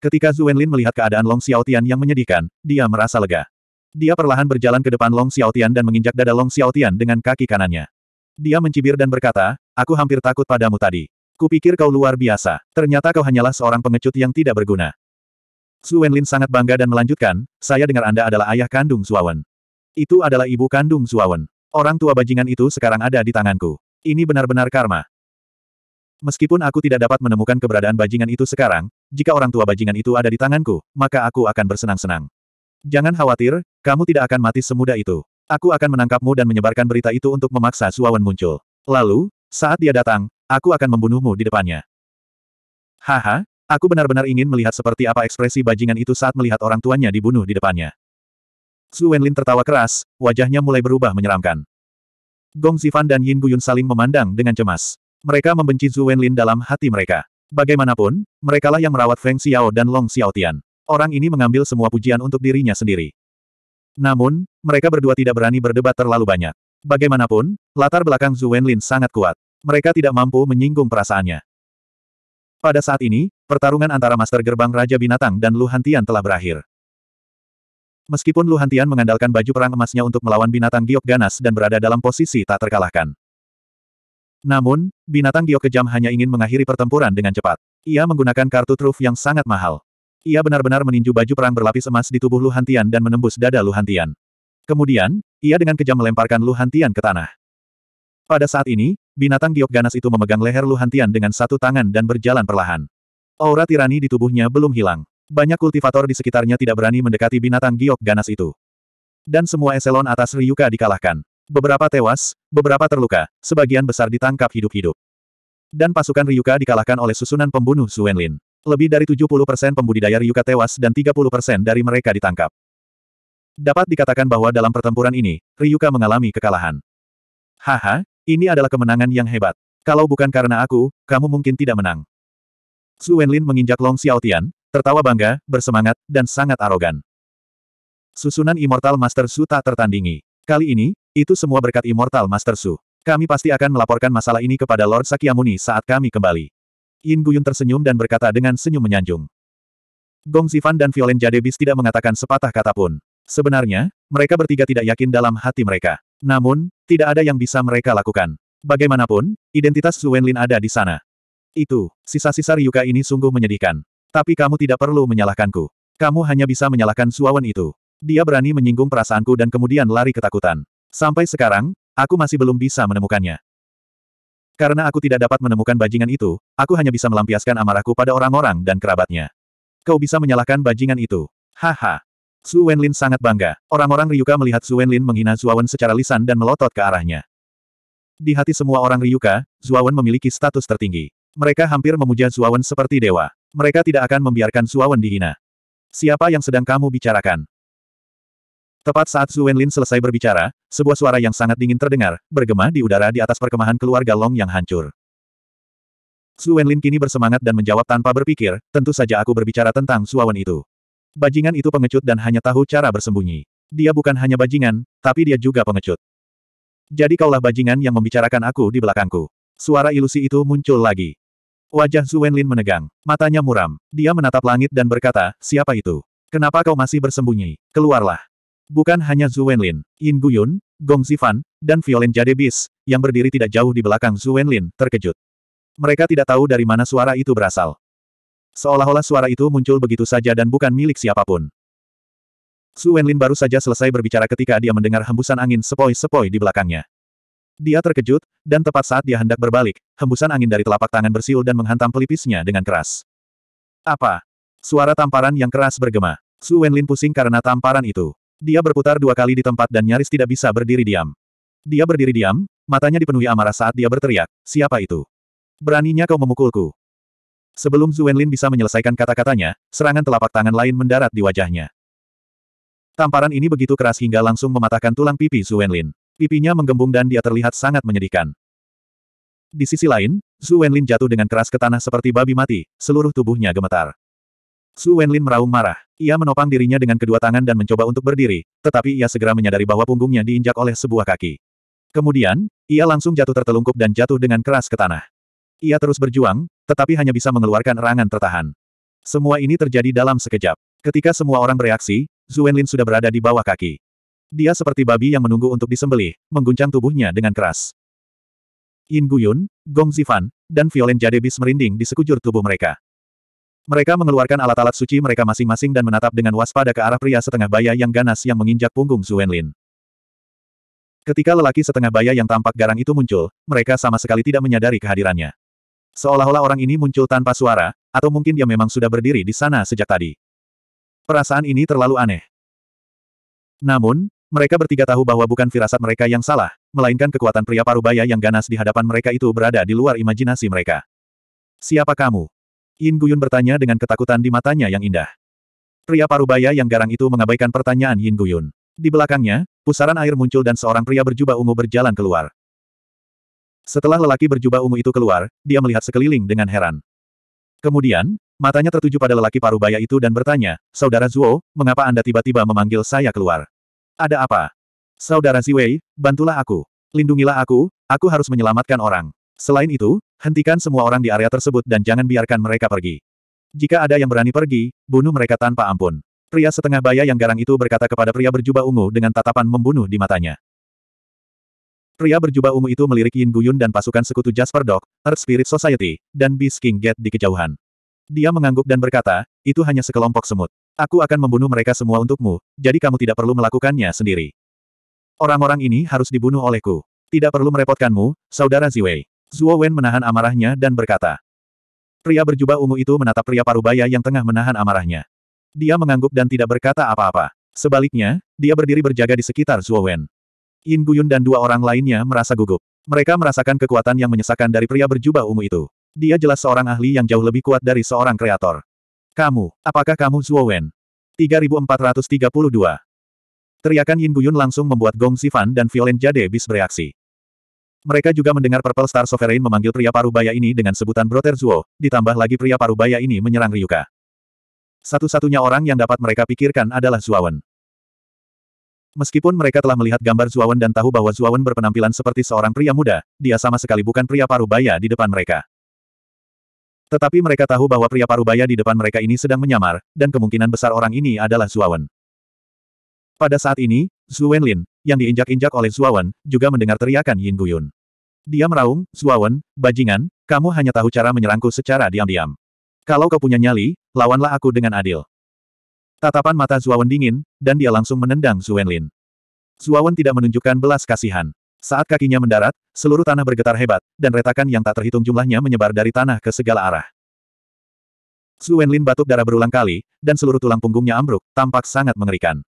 Ketika Zhu Wenlin melihat keadaan Long Xiaotian yang menyedihkan, dia merasa lega. Dia perlahan berjalan ke depan Long Xiaotian dan menginjak dada Long Xiaotian dengan kaki kanannya. Dia mencibir dan berkata, aku hampir takut padamu tadi. Kupikir kau luar biasa, ternyata kau hanyalah seorang pengecut yang tidak berguna. Zhu Wenlin sangat bangga dan melanjutkan, saya dengar Anda adalah ayah kandung Zuawan. Itu adalah ibu kandung Zuawan. Orang tua bajingan itu sekarang ada di tanganku. Ini benar-benar karma. Meskipun aku tidak dapat menemukan keberadaan bajingan itu sekarang, jika orang tua bajingan itu ada di tanganku, maka aku akan bersenang-senang. Jangan khawatir, kamu tidak akan mati semudah itu. Aku akan menangkapmu dan menyebarkan berita itu untuk memaksa Suawan muncul. Lalu, saat dia datang, aku akan membunuhmu di depannya. Haha, aku benar-benar ingin melihat seperti apa ekspresi bajingan itu saat melihat orang tuanya dibunuh di depannya. Su Wenlin tertawa keras, wajahnya mulai berubah menyeramkan. Gong Zifan dan Yin Buyun saling memandang dengan cemas. Mereka membenci Su Wenlin dalam hati mereka. Bagaimanapun, merekalah yang merawat Feng Xiao dan Long Xiaotian. Orang ini mengambil semua pujian untuk dirinya sendiri. Namun, mereka berdua tidak berani berdebat terlalu banyak. Bagaimanapun, latar belakang Zhu Wenlin sangat kuat. Mereka tidak mampu menyinggung perasaannya. Pada saat ini, pertarungan antara Master Gerbang Raja Binatang dan Lu Hantian telah berakhir. Meskipun Lu Hantian mengandalkan baju perang emasnya untuk melawan binatang giok ganas dan berada dalam posisi tak terkalahkan. Namun, binatang giok kejam hanya ingin mengakhiri pertempuran dengan cepat. Ia menggunakan kartu truf yang sangat mahal. Ia benar-benar meninju baju perang berlapis emas di tubuh Luhantian dan menembus dada Luhantian. Kemudian, ia dengan kejam melemparkan Luhantian ke tanah. Pada saat ini, binatang giok ganas itu memegang leher Luhantian dengan satu tangan dan berjalan perlahan. Aura tirani di tubuhnya belum hilang. Banyak kultivator di sekitarnya tidak berani mendekati binatang giok ganas itu. Dan semua eselon atas Ryuka dikalahkan. Beberapa tewas, beberapa terluka, sebagian besar ditangkap hidup-hidup. Dan pasukan Ryuka dikalahkan oleh susunan pembunuh Suenlin. Lebih dari 70% pembudidaya Ryuka tewas dan 30% dari mereka ditangkap. Dapat dikatakan bahwa dalam pertempuran ini, Ryuka mengalami kekalahan. Haha, ini adalah kemenangan yang hebat. Kalau bukan karena aku, kamu mungkin tidak menang. Zuenlin menginjak Long Xiaotian, tertawa bangga, bersemangat, dan sangat arogan. Susunan Immortal Master Su tak tertandingi. Kali ini, itu semua berkat Immortal Master Su. Kami pasti akan melaporkan masalah ini kepada Lord Sakyamuni saat kami kembali. Yin Guyun tersenyum dan berkata dengan senyum menyanjung. Gong Zifan dan Violen Jadebis tidak mengatakan sepatah kata pun. Sebenarnya, mereka bertiga tidak yakin dalam hati mereka. Namun, tidak ada yang bisa mereka lakukan. Bagaimanapun, identitas Su Lin ada di sana. Itu, sisa-sisa Ryuka ini sungguh menyedihkan. Tapi kamu tidak perlu menyalahkanku. Kamu hanya bisa menyalahkan Suawan itu. Dia berani menyinggung perasaanku dan kemudian lari ketakutan. Sampai sekarang, aku masih belum bisa menemukannya. Karena aku tidak dapat menemukan bajingan itu, aku hanya bisa melampiaskan amarahku pada orang-orang dan kerabatnya. Kau bisa menyalahkan bajingan itu. Haha. Su Wenlin sangat bangga. Orang-orang Ryuka melihat Su Wenlin menghina Zuawan secara lisan dan melotot ke arahnya. Di hati semua orang Ryuka, Zuawan memiliki status tertinggi. Mereka hampir memuja Zuawan seperti dewa. Mereka tidak akan membiarkan Zuawan dihina. Siapa yang sedang kamu bicarakan? Tepat saat Zhu Wenlin selesai berbicara, sebuah suara yang sangat dingin terdengar, bergema di udara di atas perkemahan keluarga Long yang hancur. Su Wenlin kini bersemangat dan menjawab tanpa berpikir, tentu saja aku berbicara tentang Suawan itu. Bajingan itu pengecut dan hanya tahu cara bersembunyi. Dia bukan hanya bajingan, tapi dia juga pengecut. Jadi kaulah bajingan yang membicarakan aku di belakangku. Suara ilusi itu muncul lagi. Wajah Su Wenlin menegang, matanya muram. Dia menatap langit dan berkata, siapa itu? Kenapa kau masih bersembunyi? Keluarlah. Bukan hanya Zhu Wenlin, Yin Guyun, Gong Zifan, dan Violent Bis, yang berdiri tidak jauh di belakang Zhu Wenlin, terkejut. Mereka tidak tahu dari mana suara itu berasal. Seolah-olah suara itu muncul begitu saja dan bukan milik siapapun. Zhu Wenlin baru saja selesai berbicara ketika dia mendengar hembusan angin sepoi-sepoi di belakangnya. Dia terkejut, dan tepat saat dia hendak berbalik, hembusan angin dari telapak tangan bersiul dan menghantam pelipisnya dengan keras. Apa? Suara tamparan yang keras bergema. Su Wenlin pusing karena tamparan itu. Dia berputar dua kali di tempat dan nyaris tidak bisa berdiri diam. Dia berdiri diam, matanya dipenuhi amarah saat dia berteriak, siapa itu? Beraninya kau memukulku. Sebelum Zuenlin bisa menyelesaikan kata-katanya, serangan telapak tangan lain mendarat di wajahnya. Tamparan ini begitu keras hingga langsung mematahkan tulang pipi Zuenlin. Pipinya menggembung dan dia terlihat sangat menyedihkan. Di sisi lain, Zhu jatuh dengan keras ke tanah seperti babi mati, seluruh tubuhnya gemetar. Su Wenlin meraung marah. Ia menopang dirinya dengan kedua tangan dan mencoba untuk berdiri, tetapi ia segera menyadari bahwa punggungnya diinjak oleh sebuah kaki. Kemudian, ia langsung jatuh tertelungkup dan jatuh dengan keras ke tanah. Ia terus berjuang, tetapi hanya bisa mengeluarkan erangan tertahan. Semua ini terjadi dalam sekejap. Ketika semua orang bereaksi, Zhu Wenlin sudah berada di bawah kaki. Dia seperti babi yang menunggu untuk disembelih, mengguncang tubuhnya dengan keras. Yin Guyun, Gong Zifan, dan Violen Jadebis merinding di sekujur tubuh mereka. Mereka mengeluarkan alat-alat suci mereka masing-masing dan menatap dengan waspada ke arah pria setengah baya yang ganas yang menginjak punggung Zuenlin. Ketika lelaki setengah baya yang tampak garang itu muncul, mereka sama sekali tidak menyadari kehadirannya. Seolah-olah orang ini muncul tanpa suara, atau mungkin dia memang sudah berdiri di sana sejak tadi. Perasaan ini terlalu aneh. Namun, mereka bertiga tahu bahwa bukan firasat mereka yang salah, melainkan kekuatan pria parubaya yang ganas di hadapan mereka itu berada di luar imajinasi mereka. Siapa kamu? Yin Guyun bertanya dengan ketakutan di matanya yang indah. Pria parubaya yang garang itu mengabaikan pertanyaan Yin Guyun. Di belakangnya, pusaran air muncul dan seorang pria berjubah ungu berjalan keluar. Setelah lelaki berjubah ungu itu keluar, dia melihat sekeliling dengan heran. Kemudian, matanya tertuju pada lelaki parubaya itu dan bertanya, Saudara Zuo, mengapa Anda tiba-tiba memanggil saya keluar? Ada apa? Saudara Ziwei, bantulah aku. Lindungilah aku, aku harus menyelamatkan orang. Selain itu, Hentikan semua orang di area tersebut dan jangan biarkan mereka pergi. Jika ada yang berani pergi, bunuh mereka tanpa ampun. Pria setengah baya yang garang itu berkata kepada pria berjubah ungu dengan tatapan membunuh di matanya. Pria berjubah ungu itu melirik Yin Guyun dan pasukan sekutu Jasper Dog, Earth Spirit Society, dan Beast King Gate di kejauhan. Dia mengangguk dan berkata, itu hanya sekelompok semut. Aku akan membunuh mereka semua untukmu, jadi kamu tidak perlu melakukannya sendiri. Orang-orang ini harus dibunuh olehku. Tidak perlu merepotkanmu, Saudara Ziwei. Zuo Wen menahan amarahnya dan berkata. Pria berjubah ungu itu menatap pria parubaya yang tengah menahan amarahnya. Dia mengangguk dan tidak berkata apa-apa. Sebaliknya, dia berdiri berjaga di sekitar Zuo Wen. Yin Guyun dan dua orang lainnya merasa gugup. Mereka merasakan kekuatan yang menyesakan dari pria berjubah ungu itu. Dia jelas seorang ahli yang jauh lebih kuat dari seorang kreator. Kamu, apakah kamu Zuo Wen? 3432. Teriakan Yin Guyun langsung membuat Gong Sifan dan Violent Jade bis bereaksi. Mereka juga mendengar Purple Star Sovereign memanggil pria parubaya ini dengan sebutan Brother Zuo, ditambah lagi pria parubaya ini menyerang Ryuka. Satu-satunya orang yang dapat mereka pikirkan adalah Zuawan. Meskipun mereka telah melihat gambar Zuawan dan tahu bahwa Zuawan berpenampilan seperti seorang pria muda, dia sama sekali bukan pria parubaya di depan mereka. Tetapi mereka tahu bahwa pria parubaya di depan mereka ini sedang menyamar, dan kemungkinan besar orang ini adalah Zuawan. Pada saat ini, Zhu Wenlin, yang diinjak-injak oleh Zuawan, juga mendengar teriakan Yin Guyun. Dia meraung, Zuawan, bajingan, kamu hanya tahu cara menyerangku secara diam-diam. Kalau kau punya nyali, lawanlah aku dengan adil. Tatapan mata Zuawan dingin, dan dia langsung menendang Lin. Zuawan tidak menunjukkan belas kasihan. Saat kakinya mendarat, seluruh tanah bergetar hebat, dan retakan yang tak terhitung jumlahnya menyebar dari tanah ke segala arah. Lin batuk darah berulang kali, dan seluruh tulang punggungnya ambruk, tampak sangat mengerikan.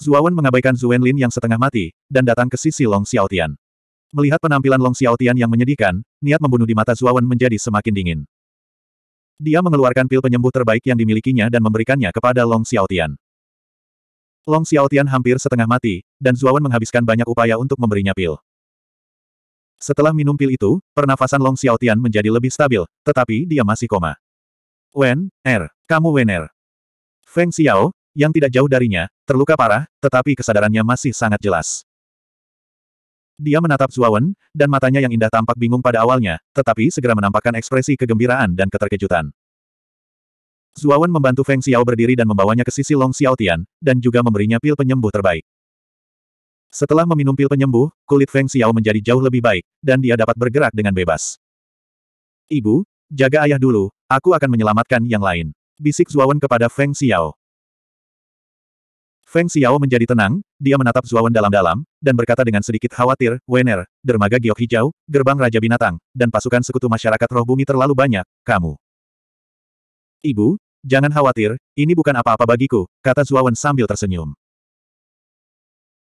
Zuawan mengabaikan Zhu Lin yang setengah mati, dan datang ke sisi Long Xiaotian. Melihat penampilan Long Xiaotian yang menyedihkan, niat membunuh di mata Zuawan menjadi semakin dingin. Dia mengeluarkan pil penyembuh terbaik yang dimilikinya dan memberikannya kepada Long Xiaotian. Long Xiaotian hampir setengah mati, dan Zuawan menghabiskan banyak upaya untuk memberinya pil. Setelah minum pil itu, pernafasan Long Xiaotian menjadi lebih stabil, tetapi dia masih koma. Wen, Er, kamu Wen Er. Feng Xiao, yang tidak jauh darinya, terluka parah, tetapi kesadarannya masih sangat jelas. Dia menatap Zuawan, dan matanya yang indah tampak bingung pada awalnya, tetapi segera menampakkan ekspresi kegembiraan dan keterkejutan. Zuawan membantu Feng Xiao berdiri dan membawanya ke sisi Long Xiaotian, dan juga memberinya pil penyembuh terbaik. Setelah meminum pil penyembuh, kulit Feng Xiao menjadi jauh lebih baik, dan dia dapat bergerak dengan bebas. Ibu, jaga ayah dulu, aku akan menyelamatkan yang lain. Bisik Zuawan kepada Feng Xiao. Feng Xiao menjadi tenang, dia menatap Zuawan dalam-dalam, dan berkata dengan sedikit khawatir, Wener, dermaga giok hijau, gerbang Raja Binatang, dan pasukan sekutu masyarakat roh bumi terlalu banyak, kamu. Ibu, jangan khawatir, ini bukan apa-apa bagiku, kata Zuawan sambil tersenyum.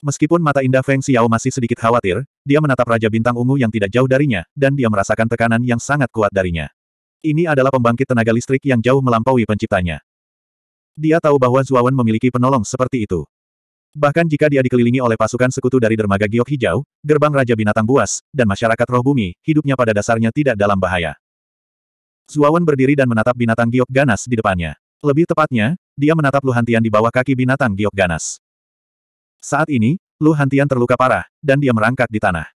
Meskipun mata indah Feng Xiao masih sedikit khawatir, dia menatap Raja Bintang Ungu yang tidak jauh darinya, dan dia merasakan tekanan yang sangat kuat darinya. Ini adalah pembangkit tenaga listrik yang jauh melampaui penciptanya. Dia tahu bahwa Zuawan memiliki penolong seperti itu. Bahkan jika dia dikelilingi oleh pasukan sekutu dari dermaga giok hijau, gerbang Raja Binatang Buas, dan masyarakat roh bumi, hidupnya pada dasarnya tidak dalam bahaya. Zuawan berdiri dan menatap binatang giok ganas di depannya. Lebih tepatnya, dia menatap Luhantian di bawah kaki binatang giok ganas. Saat ini, Luhantian terluka parah, dan dia merangkak di tanah.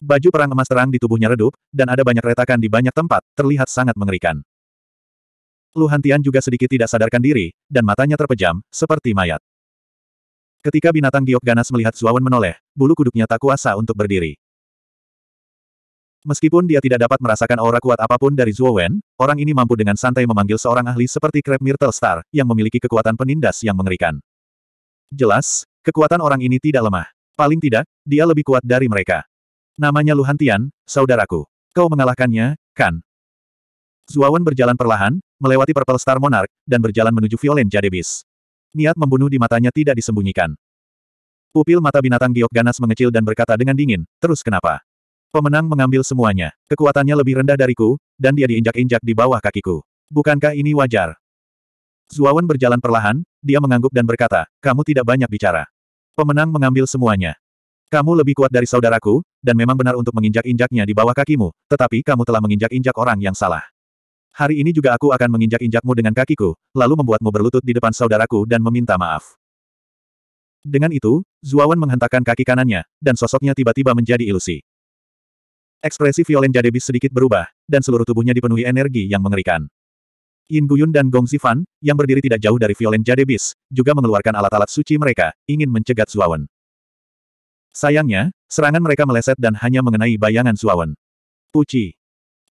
Baju perang emas terang di tubuhnya redup, dan ada banyak retakan di banyak tempat, terlihat sangat mengerikan. Lu Hantian juga sedikit tidak sadarkan diri, dan matanya terpejam, seperti mayat. Ketika binatang giok ganas melihat Zuawan menoleh, bulu kuduknya tak kuasa untuk berdiri. Meskipun dia tidak dapat merasakan aura kuat apapun dari Zuowen, orang ini mampu dengan santai memanggil seorang ahli seperti Crab Myrtle Star, yang memiliki kekuatan penindas yang mengerikan. Jelas, kekuatan orang ini tidak lemah. Paling tidak, dia lebih kuat dari mereka. Namanya Luhantian, saudaraku. Kau mengalahkannya, kan? Zuawan berjalan perlahan, melewati Purple Star Monarch, dan berjalan menuju Violent Jadebis. Niat membunuh di matanya tidak disembunyikan. Pupil mata binatang giok ganas mengecil dan berkata dengan dingin, terus kenapa? Pemenang mengambil semuanya. Kekuatannya lebih rendah dariku, dan dia diinjak-injak di bawah kakiku. Bukankah ini wajar? Zuawan berjalan perlahan, dia mengangguk dan berkata, kamu tidak banyak bicara. Pemenang mengambil semuanya. Kamu lebih kuat dari saudaraku, dan memang benar untuk menginjak-injaknya di bawah kakimu, tetapi kamu telah menginjak-injak orang yang salah. Hari ini juga aku akan menginjak-injakmu dengan kakiku, lalu membuatmu berlutut di depan saudaraku dan meminta maaf. Dengan itu, Zuawan menghentakkan kaki kanannya, dan sosoknya tiba-tiba menjadi ilusi. Ekspresi Violen Jadebis sedikit berubah, dan seluruh tubuhnya dipenuhi energi yang mengerikan. Yin Guyun dan Gong Zifan, yang berdiri tidak jauh dari Violen Jadebis, juga mengeluarkan alat-alat suci mereka, ingin mencegat Zuawan. Sayangnya, serangan mereka meleset dan hanya mengenai bayangan Zuawan. Puci.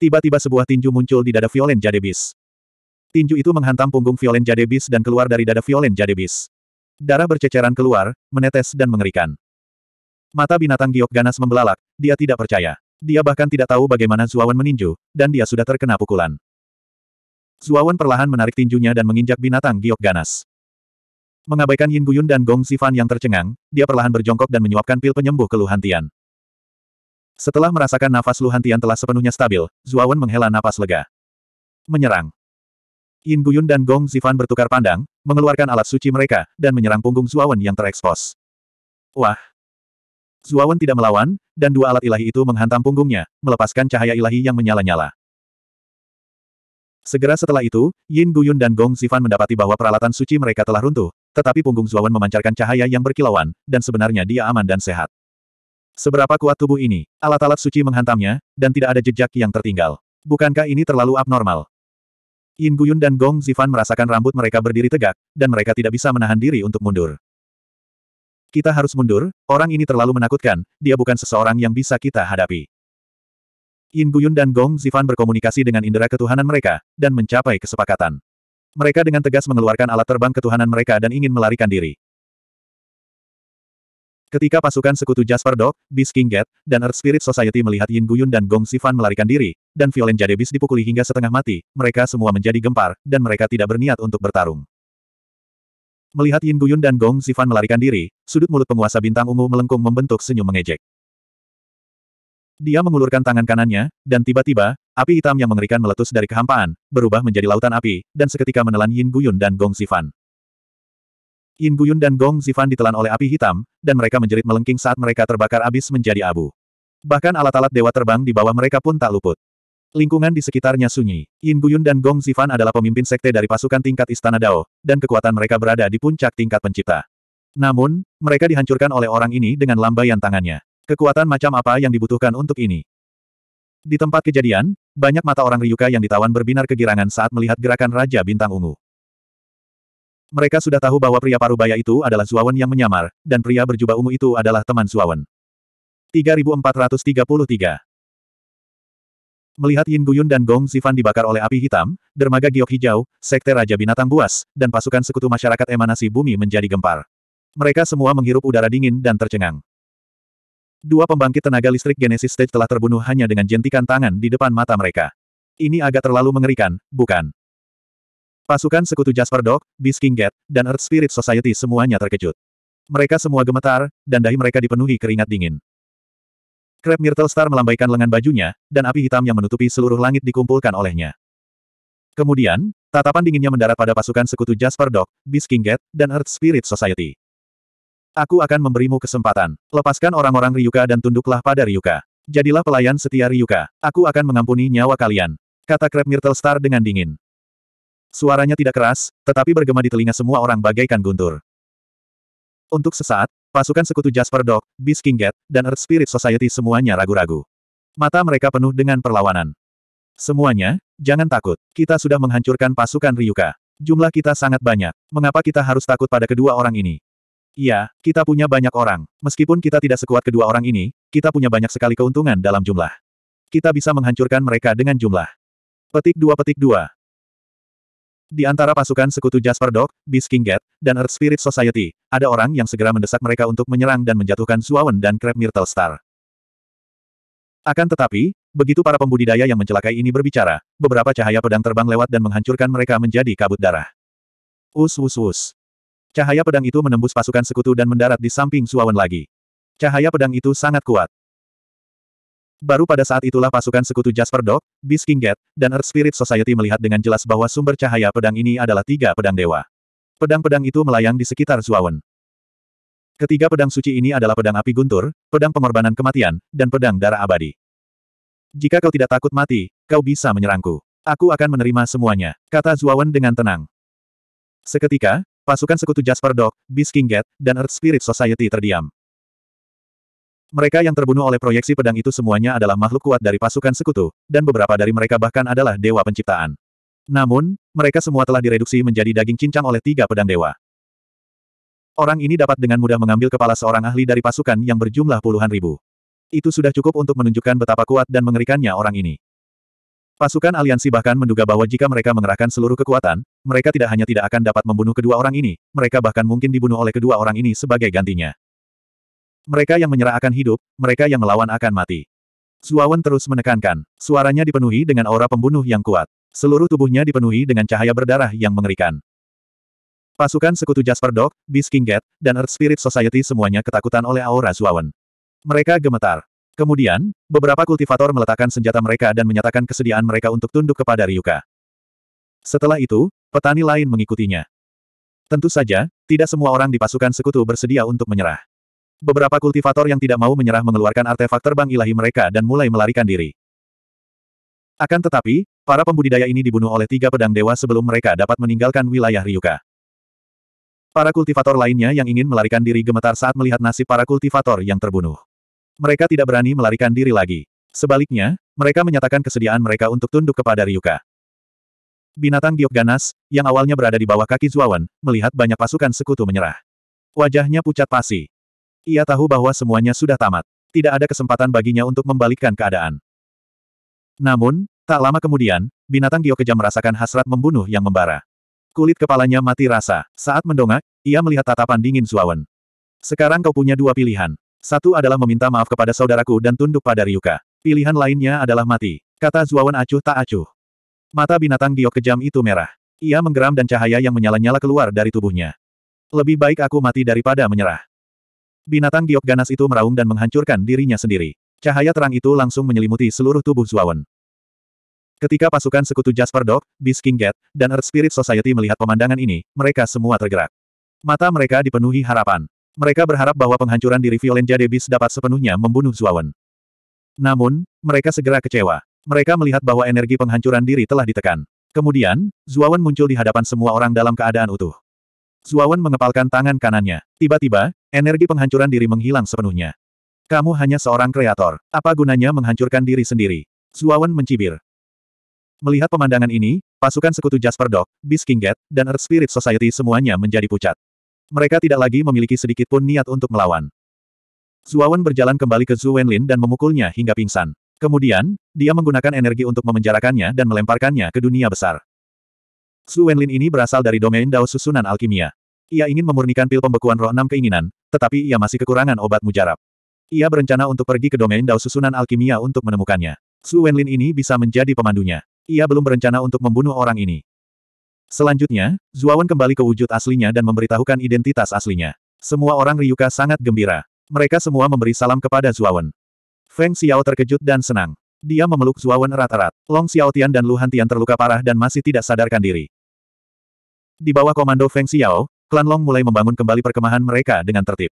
Tiba-tiba sebuah tinju muncul di dada Violen Jadebis. Tinju itu menghantam punggung Violen Jadebis dan keluar dari dada Violen Jadebis. Darah berceceran keluar, menetes dan mengerikan. Mata binatang giok ganas membelalak, dia tidak percaya. Dia bahkan tidak tahu bagaimana Zuawan meninju, dan dia sudah terkena pukulan. Zuawan perlahan menarik tinjunya dan menginjak binatang giok ganas. Mengabaikan Yin Guyun dan Gong Sifan yang tercengang, dia perlahan berjongkok dan menyuapkan pil penyembuh keluhan Tian. Setelah merasakan nafas Lu Hantian telah sepenuhnya stabil, Zuawan menghela napas lega. Menyerang. Yin Guyun dan Gong Zifan bertukar pandang, mengeluarkan alat suci mereka, dan menyerang punggung Zuawan yang terekspos. Wah! Zuawan tidak melawan, dan dua alat ilahi itu menghantam punggungnya, melepaskan cahaya ilahi yang menyala-nyala. Segera setelah itu, Yin Guyun dan Gong Zifan mendapati bahwa peralatan suci mereka telah runtuh, tetapi punggung Zuawan memancarkan cahaya yang berkilauan, dan sebenarnya dia aman dan sehat. Seberapa kuat tubuh ini, alat-alat suci menghantamnya, dan tidak ada jejak yang tertinggal. Bukankah ini terlalu abnormal? Yin Guyun dan Gong Zifan merasakan rambut mereka berdiri tegak, dan mereka tidak bisa menahan diri untuk mundur. Kita harus mundur, orang ini terlalu menakutkan, dia bukan seseorang yang bisa kita hadapi. Yin Guyun dan Gong Zifan berkomunikasi dengan indera ketuhanan mereka, dan mencapai kesepakatan. Mereka dengan tegas mengeluarkan alat terbang ketuhanan mereka dan ingin melarikan diri. Ketika pasukan sekutu Jasper Dog, Beast King Get, dan Earth Spirit Society melihat Yin Guyun dan Gong Sifan melarikan diri, dan Violent Jadebis dipukuli hingga setengah mati, mereka semua menjadi gempar, dan mereka tidak berniat untuk bertarung. Melihat Yin Guyun dan Gong Sifan melarikan diri, sudut mulut penguasa bintang ungu melengkung membentuk senyum mengejek. Dia mengulurkan tangan kanannya, dan tiba-tiba, api hitam yang mengerikan meletus dari kehampaan, berubah menjadi lautan api, dan seketika menelan Yin Guyun dan Gong Sifan. Yin Guyun dan Gong Zifan ditelan oleh api hitam, dan mereka menjerit melengking saat mereka terbakar abis menjadi abu. Bahkan alat-alat dewa terbang di bawah mereka pun tak luput. Lingkungan di sekitarnya sunyi. Yin Guyun dan Gong Zifan adalah pemimpin sekte dari pasukan tingkat Istana Dao, dan kekuatan mereka berada di puncak tingkat pencipta. Namun, mereka dihancurkan oleh orang ini dengan lambaian tangannya. Kekuatan macam apa yang dibutuhkan untuk ini? Di tempat kejadian, banyak mata orang Ryuka yang ditawan berbinar kegirangan saat melihat gerakan Raja Bintang Ungu. Mereka sudah tahu bahwa pria parubaya itu adalah Zuawan yang menyamar, dan pria berjubah ungu itu adalah teman Zuawan. 3433 Melihat Yin Guyun dan Gong Zifan dibakar oleh api hitam, dermaga giok hijau, sekte Raja Binatang Buas, dan pasukan sekutu masyarakat emanasi bumi menjadi gempar. Mereka semua menghirup udara dingin dan tercengang. Dua pembangkit tenaga listrik Genesis Stage telah terbunuh hanya dengan jentikan tangan di depan mata mereka. Ini agak terlalu mengerikan, bukan? Pasukan sekutu Jasper Dog, Beast King Gate, dan Earth Spirit Society semuanya terkejut. Mereka semua gemetar, dan dahi mereka dipenuhi keringat dingin. Crab Myrtle Star melambaikan lengan bajunya, dan api hitam yang menutupi seluruh langit dikumpulkan olehnya. Kemudian, tatapan dinginnya mendarat pada pasukan sekutu Jasper Dog, Beast King Gate, dan Earth Spirit Society. Aku akan memberimu kesempatan. Lepaskan orang-orang Ryuka dan tunduklah pada Ryuka. Jadilah pelayan setia Ryuka. Aku akan mengampuni nyawa kalian. Kata Crab Myrtle Star dengan dingin. Suaranya tidak keras, tetapi bergema di telinga semua orang bagaikan guntur. Untuk sesaat, pasukan sekutu Jasper Dog, Beast King Get, dan Earth Spirit Society semuanya ragu-ragu. Mata mereka penuh dengan perlawanan. Semuanya, jangan takut. Kita sudah menghancurkan pasukan Ryuka. Jumlah kita sangat banyak. Mengapa kita harus takut pada kedua orang ini? Iya, kita punya banyak orang. Meskipun kita tidak sekuat kedua orang ini, kita punya banyak sekali keuntungan dalam jumlah. Kita bisa menghancurkan mereka dengan jumlah. Petik dua petik dua. Di antara pasukan sekutu Jasper Dog, Beast King Get, dan Earth Spirit Society, ada orang yang segera mendesak mereka untuk menyerang dan menjatuhkan Zuawan dan Crab Myrtle Star. Akan tetapi, begitu para pembudidaya yang mencelakai ini berbicara, beberapa cahaya pedang terbang lewat dan menghancurkan mereka menjadi kabut darah. Us us us. Cahaya pedang itu menembus pasukan sekutu dan mendarat di samping Zuawan lagi. Cahaya pedang itu sangat kuat. Baru pada saat itulah pasukan sekutu Jasper Dog, Beast King Gate, dan Earth Spirit Society melihat dengan jelas bahwa sumber cahaya pedang ini adalah tiga pedang dewa. Pedang-pedang itu melayang di sekitar Zuawan. Ketiga pedang suci ini adalah pedang api guntur, pedang pengorbanan kematian, dan pedang darah abadi. Jika kau tidak takut mati, kau bisa menyerangku. Aku akan menerima semuanya, kata Zuawan dengan tenang. Seketika, pasukan sekutu Jasper Dog, Beast King Gate, dan Earth Spirit Society terdiam. Mereka yang terbunuh oleh proyeksi pedang itu semuanya adalah makhluk kuat dari pasukan sekutu, dan beberapa dari mereka bahkan adalah dewa penciptaan. Namun, mereka semua telah direduksi menjadi daging cincang oleh tiga pedang dewa. Orang ini dapat dengan mudah mengambil kepala seorang ahli dari pasukan yang berjumlah puluhan ribu. Itu sudah cukup untuk menunjukkan betapa kuat dan mengerikannya orang ini. Pasukan aliansi bahkan menduga bahwa jika mereka mengerahkan seluruh kekuatan, mereka tidak hanya tidak akan dapat membunuh kedua orang ini, mereka bahkan mungkin dibunuh oleh kedua orang ini sebagai gantinya. Mereka yang menyerah akan hidup, mereka yang melawan akan mati. Suawan terus menekankan, suaranya dipenuhi dengan aura pembunuh yang kuat. Seluruh tubuhnya dipenuhi dengan cahaya berdarah yang mengerikan. Pasukan sekutu Jasper Dog, Beast King dan Earth Spirit Society semuanya ketakutan oleh aura Suawan. Mereka gemetar. Kemudian, beberapa kultivator meletakkan senjata mereka dan menyatakan kesediaan mereka untuk tunduk kepada Ryuka. Setelah itu, petani lain mengikutinya. Tentu saja, tidak semua orang di pasukan sekutu bersedia untuk menyerah. Beberapa kultivator yang tidak mau menyerah mengeluarkan artefak terbang ilahi mereka dan mulai melarikan diri. Akan tetapi, para pembudidaya ini dibunuh oleh tiga pedang dewa sebelum mereka dapat meninggalkan wilayah Ryuka. Para kultivator lainnya yang ingin melarikan diri gemetar saat melihat nasib para kultivator yang terbunuh. Mereka tidak berani melarikan diri lagi. Sebaliknya, mereka menyatakan kesediaan mereka untuk tunduk kepada Ryuka. Binatang giok ganas, yang awalnya berada di bawah kaki Zuawan, melihat banyak pasukan sekutu menyerah. Wajahnya pucat pasi. Ia tahu bahwa semuanya sudah tamat. Tidak ada kesempatan baginya untuk membalikkan keadaan. Namun, tak lama kemudian, binatang Gyo kejam merasakan hasrat membunuh yang membara. Kulit kepalanya mati rasa. Saat mendongak, ia melihat tatapan dingin Zuawan. Sekarang kau punya dua pilihan. Satu adalah meminta maaf kepada saudaraku dan tunduk pada Ryuka. Pilihan lainnya adalah mati. Kata Zuawan acuh tak acuh. Mata binatang giok kejam itu merah. Ia menggeram dan cahaya yang menyala-nyala keluar dari tubuhnya. Lebih baik aku mati daripada menyerah. Binatang giok ganas itu meraung dan menghancurkan dirinya sendiri. Cahaya terang itu langsung menyelimuti seluruh tubuh Zuawan. Ketika pasukan sekutu Jasper Dog, Beast King Get, dan Earth Spirit Society melihat pemandangan ini, mereka semua tergerak. Mata mereka dipenuhi harapan. Mereka berharap bahwa penghancuran diri Violent Jade Beast dapat sepenuhnya membunuh Zuawan. Namun, mereka segera kecewa. Mereka melihat bahwa energi penghancuran diri telah ditekan. Kemudian, Zuawan muncul di hadapan semua orang dalam keadaan utuh. Zuawan mengepalkan tangan kanannya. Tiba-tiba, energi penghancuran diri menghilang sepenuhnya. Kamu hanya seorang kreator. Apa gunanya menghancurkan diri sendiri? Zuawan mencibir. Melihat pemandangan ini, pasukan sekutu Jasper Dog, Beast Get, dan Earth Spirit Society semuanya menjadi pucat. Mereka tidak lagi memiliki sedikit pun niat untuk melawan. Zuawan berjalan kembali ke Zhu Wenlin dan memukulnya hingga pingsan. Kemudian, dia menggunakan energi untuk memenjarakannya dan melemparkannya ke dunia besar. Su Wenlin ini berasal dari domain Dao susunan alkimia. Ia ingin memurnikan pil pembekuan roh enam keinginan, tetapi ia masih kekurangan obat mujarab. Ia berencana untuk pergi ke domain Dao susunan alkimia untuk menemukannya. Su Wenlin ini bisa menjadi pemandunya. Ia belum berencana untuk membunuh orang ini. Selanjutnya, Zuawan kembali ke wujud aslinya dan memberitahukan identitas aslinya. Semua orang Ryuka sangat gembira. Mereka semua memberi salam kepada Zuawan. Feng Xiao terkejut dan senang. Dia memeluk Zuawan erat-erat. Long Xiaotian dan Lu Hantian terluka parah dan masih tidak sadarkan diri. Di bawah komando Feng Xiao, klan Long mulai membangun kembali perkemahan mereka dengan tertib.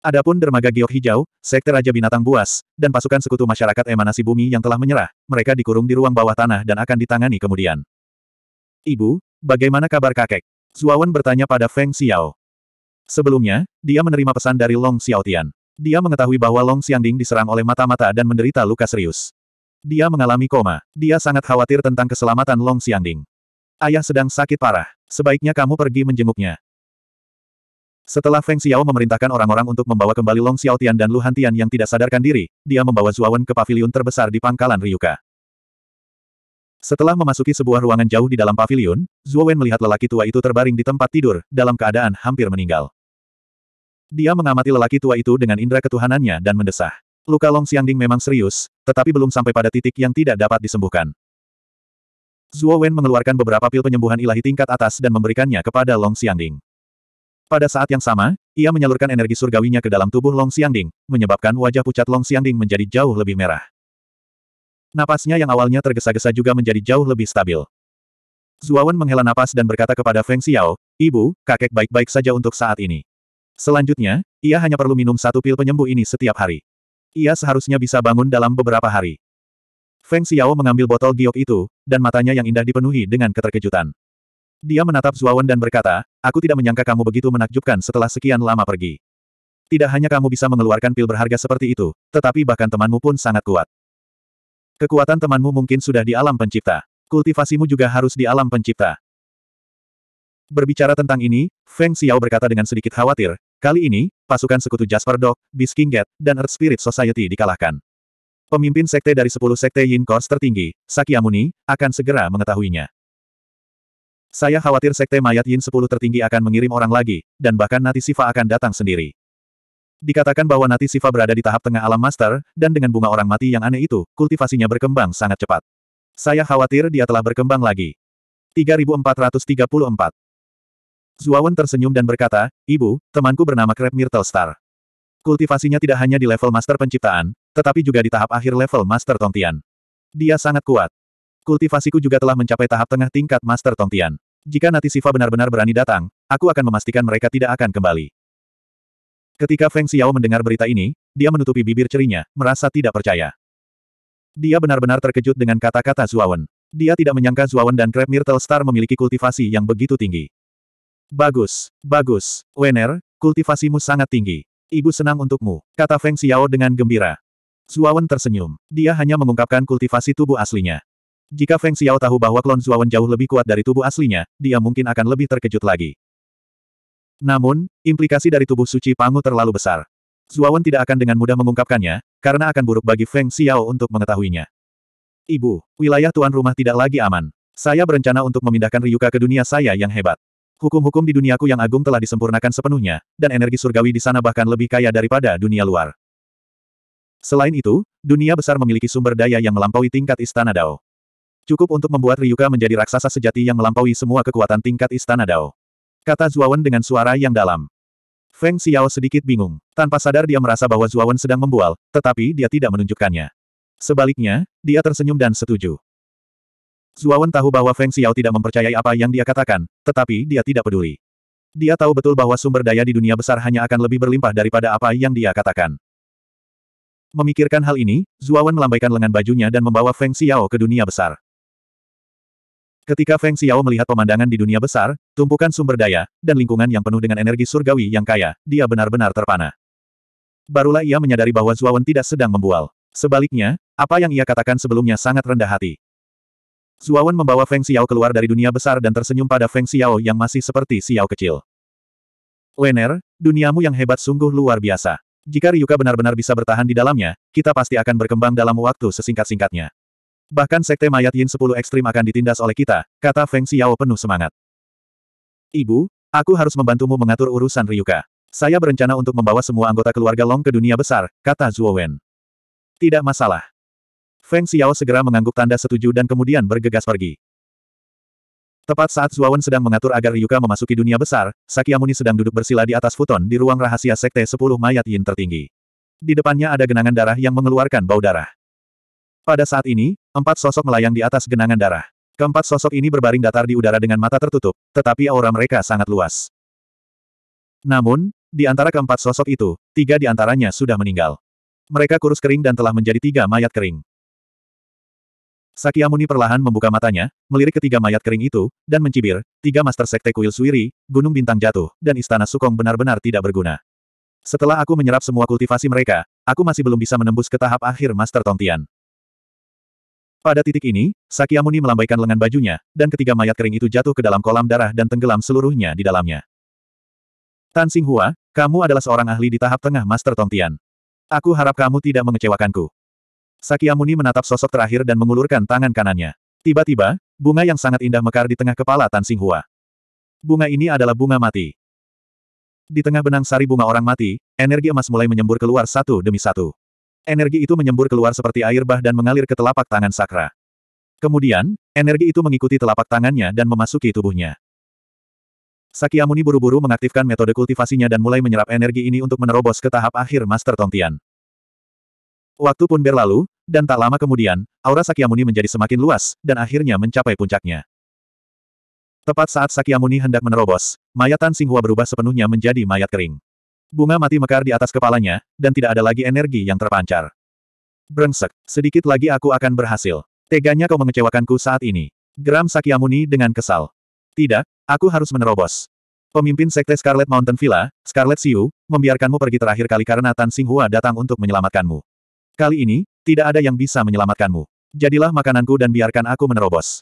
Adapun dermaga giok hijau, sekte Raja Binatang Buas, dan pasukan sekutu masyarakat emanasi bumi yang telah menyerah, mereka dikurung di ruang bawah tanah dan akan ditangani kemudian. Ibu, bagaimana kabar kakek? Zuawan bertanya pada Feng Xiao. Sebelumnya, dia menerima pesan dari Long Xiaotian. Dia mengetahui bahwa Long Xiangding diserang oleh mata-mata dan menderita luka serius. Dia mengalami koma. Dia sangat khawatir tentang keselamatan Long Xiangding. Ayah sedang sakit parah. Sebaiknya kamu pergi menjenguknya. Setelah Feng Xiao memerintahkan orang-orang untuk membawa kembali Long Xiaotian dan Lu Hantian yang tidak sadarkan diri, dia membawa Zuawan ke pavilion terbesar di pangkalan Ryuka. Setelah memasuki sebuah ruangan jauh di dalam pavilion, Zuawan melihat lelaki tua itu terbaring di tempat tidur, dalam keadaan hampir meninggal. Dia mengamati lelaki tua itu dengan indera ketuhanannya dan mendesah. Luka Long Xiangding memang serius, tetapi belum sampai pada titik yang tidak dapat disembuhkan. Zhuo Wen mengeluarkan beberapa pil penyembuhan ilahi tingkat atas dan memberikannya kepada Long Xiangding. Pada saat yang sama, ia menyalurkan energi surgawinya ke dalam tubuh Long Xiangding, menyebabkan wajah pucat Long Xiangding menjadi jauh lebih merah. Napasnya yang awalnya tergesa-gesa juga menjadi jauh lebih stabil. Wen menghela napas dan berkata kepada Feng Xiao, Ibu, kakek baik-baik saja untuk saat ini. Selanjutnya, ia hanya perlu minum satu pil penyembuh ini setiap hari. Ia seharusnya bisa bangun dalam beberapa hari. Feng Xiao mengambil botol giok itu, dan matanya yang indah dipenuhi dengan keterkejutan. Dia menatap Zuawan dan berkata, aku tidak menyangka kamu begitu menakjubkan setelah sekian lama pergi. Tidak hanya kamu bisa mengeluarkan pil berharga seperti itu, tetapi bahkan temanmu pun sangat kuat. Kekuatan temanmu mungkin sudah di alam pencipta. Kultivasimu juga harus di alam pencipta. Berbicara tentang ini, Feng Xiao berkata dengan sedikit khawatir, Kali ini, pasukan sekutu Jasper Dog, Beast King Get, dan Earth Spirit Society dikalahkan. Pemimpin sekte dari 10 sekte Yin Kors tertinggi, Sakyamuni, akan segera mengetahuinya. Saya khawatir sekte mayat Yin 10 tertinggi akan mengirim orang lagi, dan bahkan Nati Siva akan datang sendiri. Dikatakan bahwa Nati Siva berada di tahap tengah alam master, dan dengan bunga orang mati yang aneh itu, kultivasinya berkembang sangat cepat. Saya khawatir dia telah berkembang lagi. 3434 Zuawan tersenyum dan berkata, Ibu, temanku bernama Krep Myrtle Star. Kultivasinya tidak hanya di level master penciptaan, tetapi juga di tahap akhir level master Tongtian. Dia sangat kuat. Kultivasiku juga telah mencapai tahap tengah tingkat master Tongtian. Jika Nati Siva benar-benar berani datang, aku akan memastikan mereka tidak akan kembali. Ketika Feng Xiao mendengar berita ini, dia menutupi bibir cerinya, merasa tidak percaya. Dia benar-benar terkejut dengan kata-kata Zuawan. Dia tidak menyangka Zuawan dan Crab Myrtle Star memiliki kultivasi yang begitu tinggi. Bagus, bagus, Wener, kultivasimu sangat tinggi. Ibu senang untukmu, kata Feng Xiao dengan gembira. Zuawan tersenyum. Dia hanya mengungkapkan kultivasi tubuh aslinya. Jika Feng Xiao tahu bahwa klon Zuawan jauh lebih kuat dari tubuh aslinya, dia mungkin akan lebih terkejut lagi. Namun, implikasi dari tubuh suci Pangu terlalu besar. Zuawan tidak akan dengan mudah mengungkapkannya, karena akan buruk bagi Feng Xiao untuk mengetahuinya. Ibu, wilayah tuan rumah tidak lagi aman. Saya berencana untuk memindahkan Ryuka ke dunia saya yang hebat. Hukum-hukum di duniaku yang agung telah disempurnakan sepenuhnya, dan energi surgawi di sana bahkan lebih kaya daripada dunia luar. Selain itu, dunia besar memiliki sumber daya yang melampaui tingkat istana Dao. Cukup untuk membuat Ryuka menjadi raksasa sejati yang melampaui semua kekuatan tingkat istana Dao. Kata Zuawan dengan suara yang dalam. Feng Xiao sedikit bingung. Tanpa sadar dia merasa bahwa Zuawan sedang membual, tetapi dia tidak menunjukkannya. Sebaliknya, dia tersenyum dan setuju. Zuawan tahu bahwa Feng Xiao tidak mempercayai apa yang dia katakan, tetapi dia tidak peduli. Dia tahu betul bahwa sumber daya di dunia besar hanya akan lebih berlimpah daripada apa yang dia katakan. Memikirkan hal ini, Zuawan melambaikan lengan bajunya dan membawa Feng Xiao ke dunia besar. Ketika Feng Xiao melihat pemandangan di dunia besar, tumpukan sumber daya, dan lingkungan yang penuh dengan energi surgawi yang kaya, dia benar-benar terpana. Barulah ia menyadari bahwa Zuawan tidak sedang membual. Sebaliknya, apa yang ia katakan sebelumnya sangat rendah hati. Suawan membawa Feng Xiao keluar dari dunia besar dan tersenyum pada Feng Xiao yang masih seperti Xiao kecil. Wener, duniamu yang hebat sungguh luar biasa. Jika Ryuka benar-benar bisa bertahan di dalamnya, kita pasti akan berkembang dalam waktu sesingkat-singkatnya. Bahkan Sekte Mayat Yin 10 Ekstrim akan ditindas oleh kita, kata Feng Xiao penuh semangat. Ibu, aku harus membantumu mengatur urusan Ryuka. Saya berencana untuk membawa semua anggota keluarga Long ke dunia besar, kata Zuo Wen. Tidak masalah. Feng Xiao segera mengangguk tanda setuju dan kemudian bergegas pergi. Tepat saat Zuawan sedang mengatur agar Ryuka memasuki dunia besar, Sakyamuni sedang duduk bersila di atas futon di ruang rahasia sekte sepuluh mayat yin tertinggi. Di depannya ada genangan darah yang mengeluarkan bau darah. Pada saat ini, empat sosok melayang di atas genangan darah. Keempat sosok ini berbaring datar di udara dengan mata tertutup, tetapi aura mereka sangat luas. Namun, di antara keempat sosok itu, tiga di antaranya sudah meninggal. Mereka kurus kering dan telah menjadi tiga mayat kering. Sakyamuni perlahan membuka matanya, melirik ketiga mayat kering itu, dan mencibir, tiga master sekte kuil suiri, gunung bintang jatuh, dan istana sukong benar-benar tidak berguna. Setelah aku menyerap semua kultivasi mereka, aku masih belum bisa menembus ke tahap akhir master tongtian. Pada titik ini, Sakyamuni melambaikan lengan bajunya, dan ketiga mayat kering itu jatuh ke dalam kolam darah dan tenggelam seluruhnya di dalamnya. Tan Singhua, kamu adalah seorang ahli di tahap tengah master tongtian. Aku harap kamu tidak mengecewakanku. Sakyamuni menatap sosok terakhir dan mengulurkan tangan kanannya. Tiba-tiba, bunga yang sangat indah mekar di tengah kepala Tan Bunga ini adalah bunga mati. Di tengah benang sari bunga orang mati, energi emas mulai menyembur keluar satu demi satu. Energi itu menyembur keluar seperti air bah dan mengalir ke telapak tangan Sakra. Kemudian, energi itu mengikuti telapak tangannya dan memasuki tubuhnya. Sakyamuni buru-buru mengaktifkan metode kultivasinya dan mulai menyerap energi ini untuk menerobos ke tahap akhir Master Tongtian. Waktu pun berlalu, dan tak lama kemudian, aura Sakyamuni menjadi semakin luas, dan akhirnya mencapai puncaknya. Tepat saat Sakyamuni hendak menerobos, mayat Tan Singhua berubah sepenuhnya menjadi mayat kering. Bunga mati mekar di atas kepalanya, dan tidak ada lagi energi yang terpancar. Brengsek, sedikit lagi aku akan berhasil. Teganya kau mengecewakanku saat ini. Geram Sakyamuni dengan kesal. Tidak, aku harus menerobos. Pemimpin Sekte Scarlet Mountain Villa, Scarlet Siu, membiarkanmu pergi terakhir kali karena Tan Singhua datang untuk menyelamatkanmu. Kali ini, tidak ada yang bisa menyelamatkanmu. Jadilah makananku dan biarkan aku menerobos.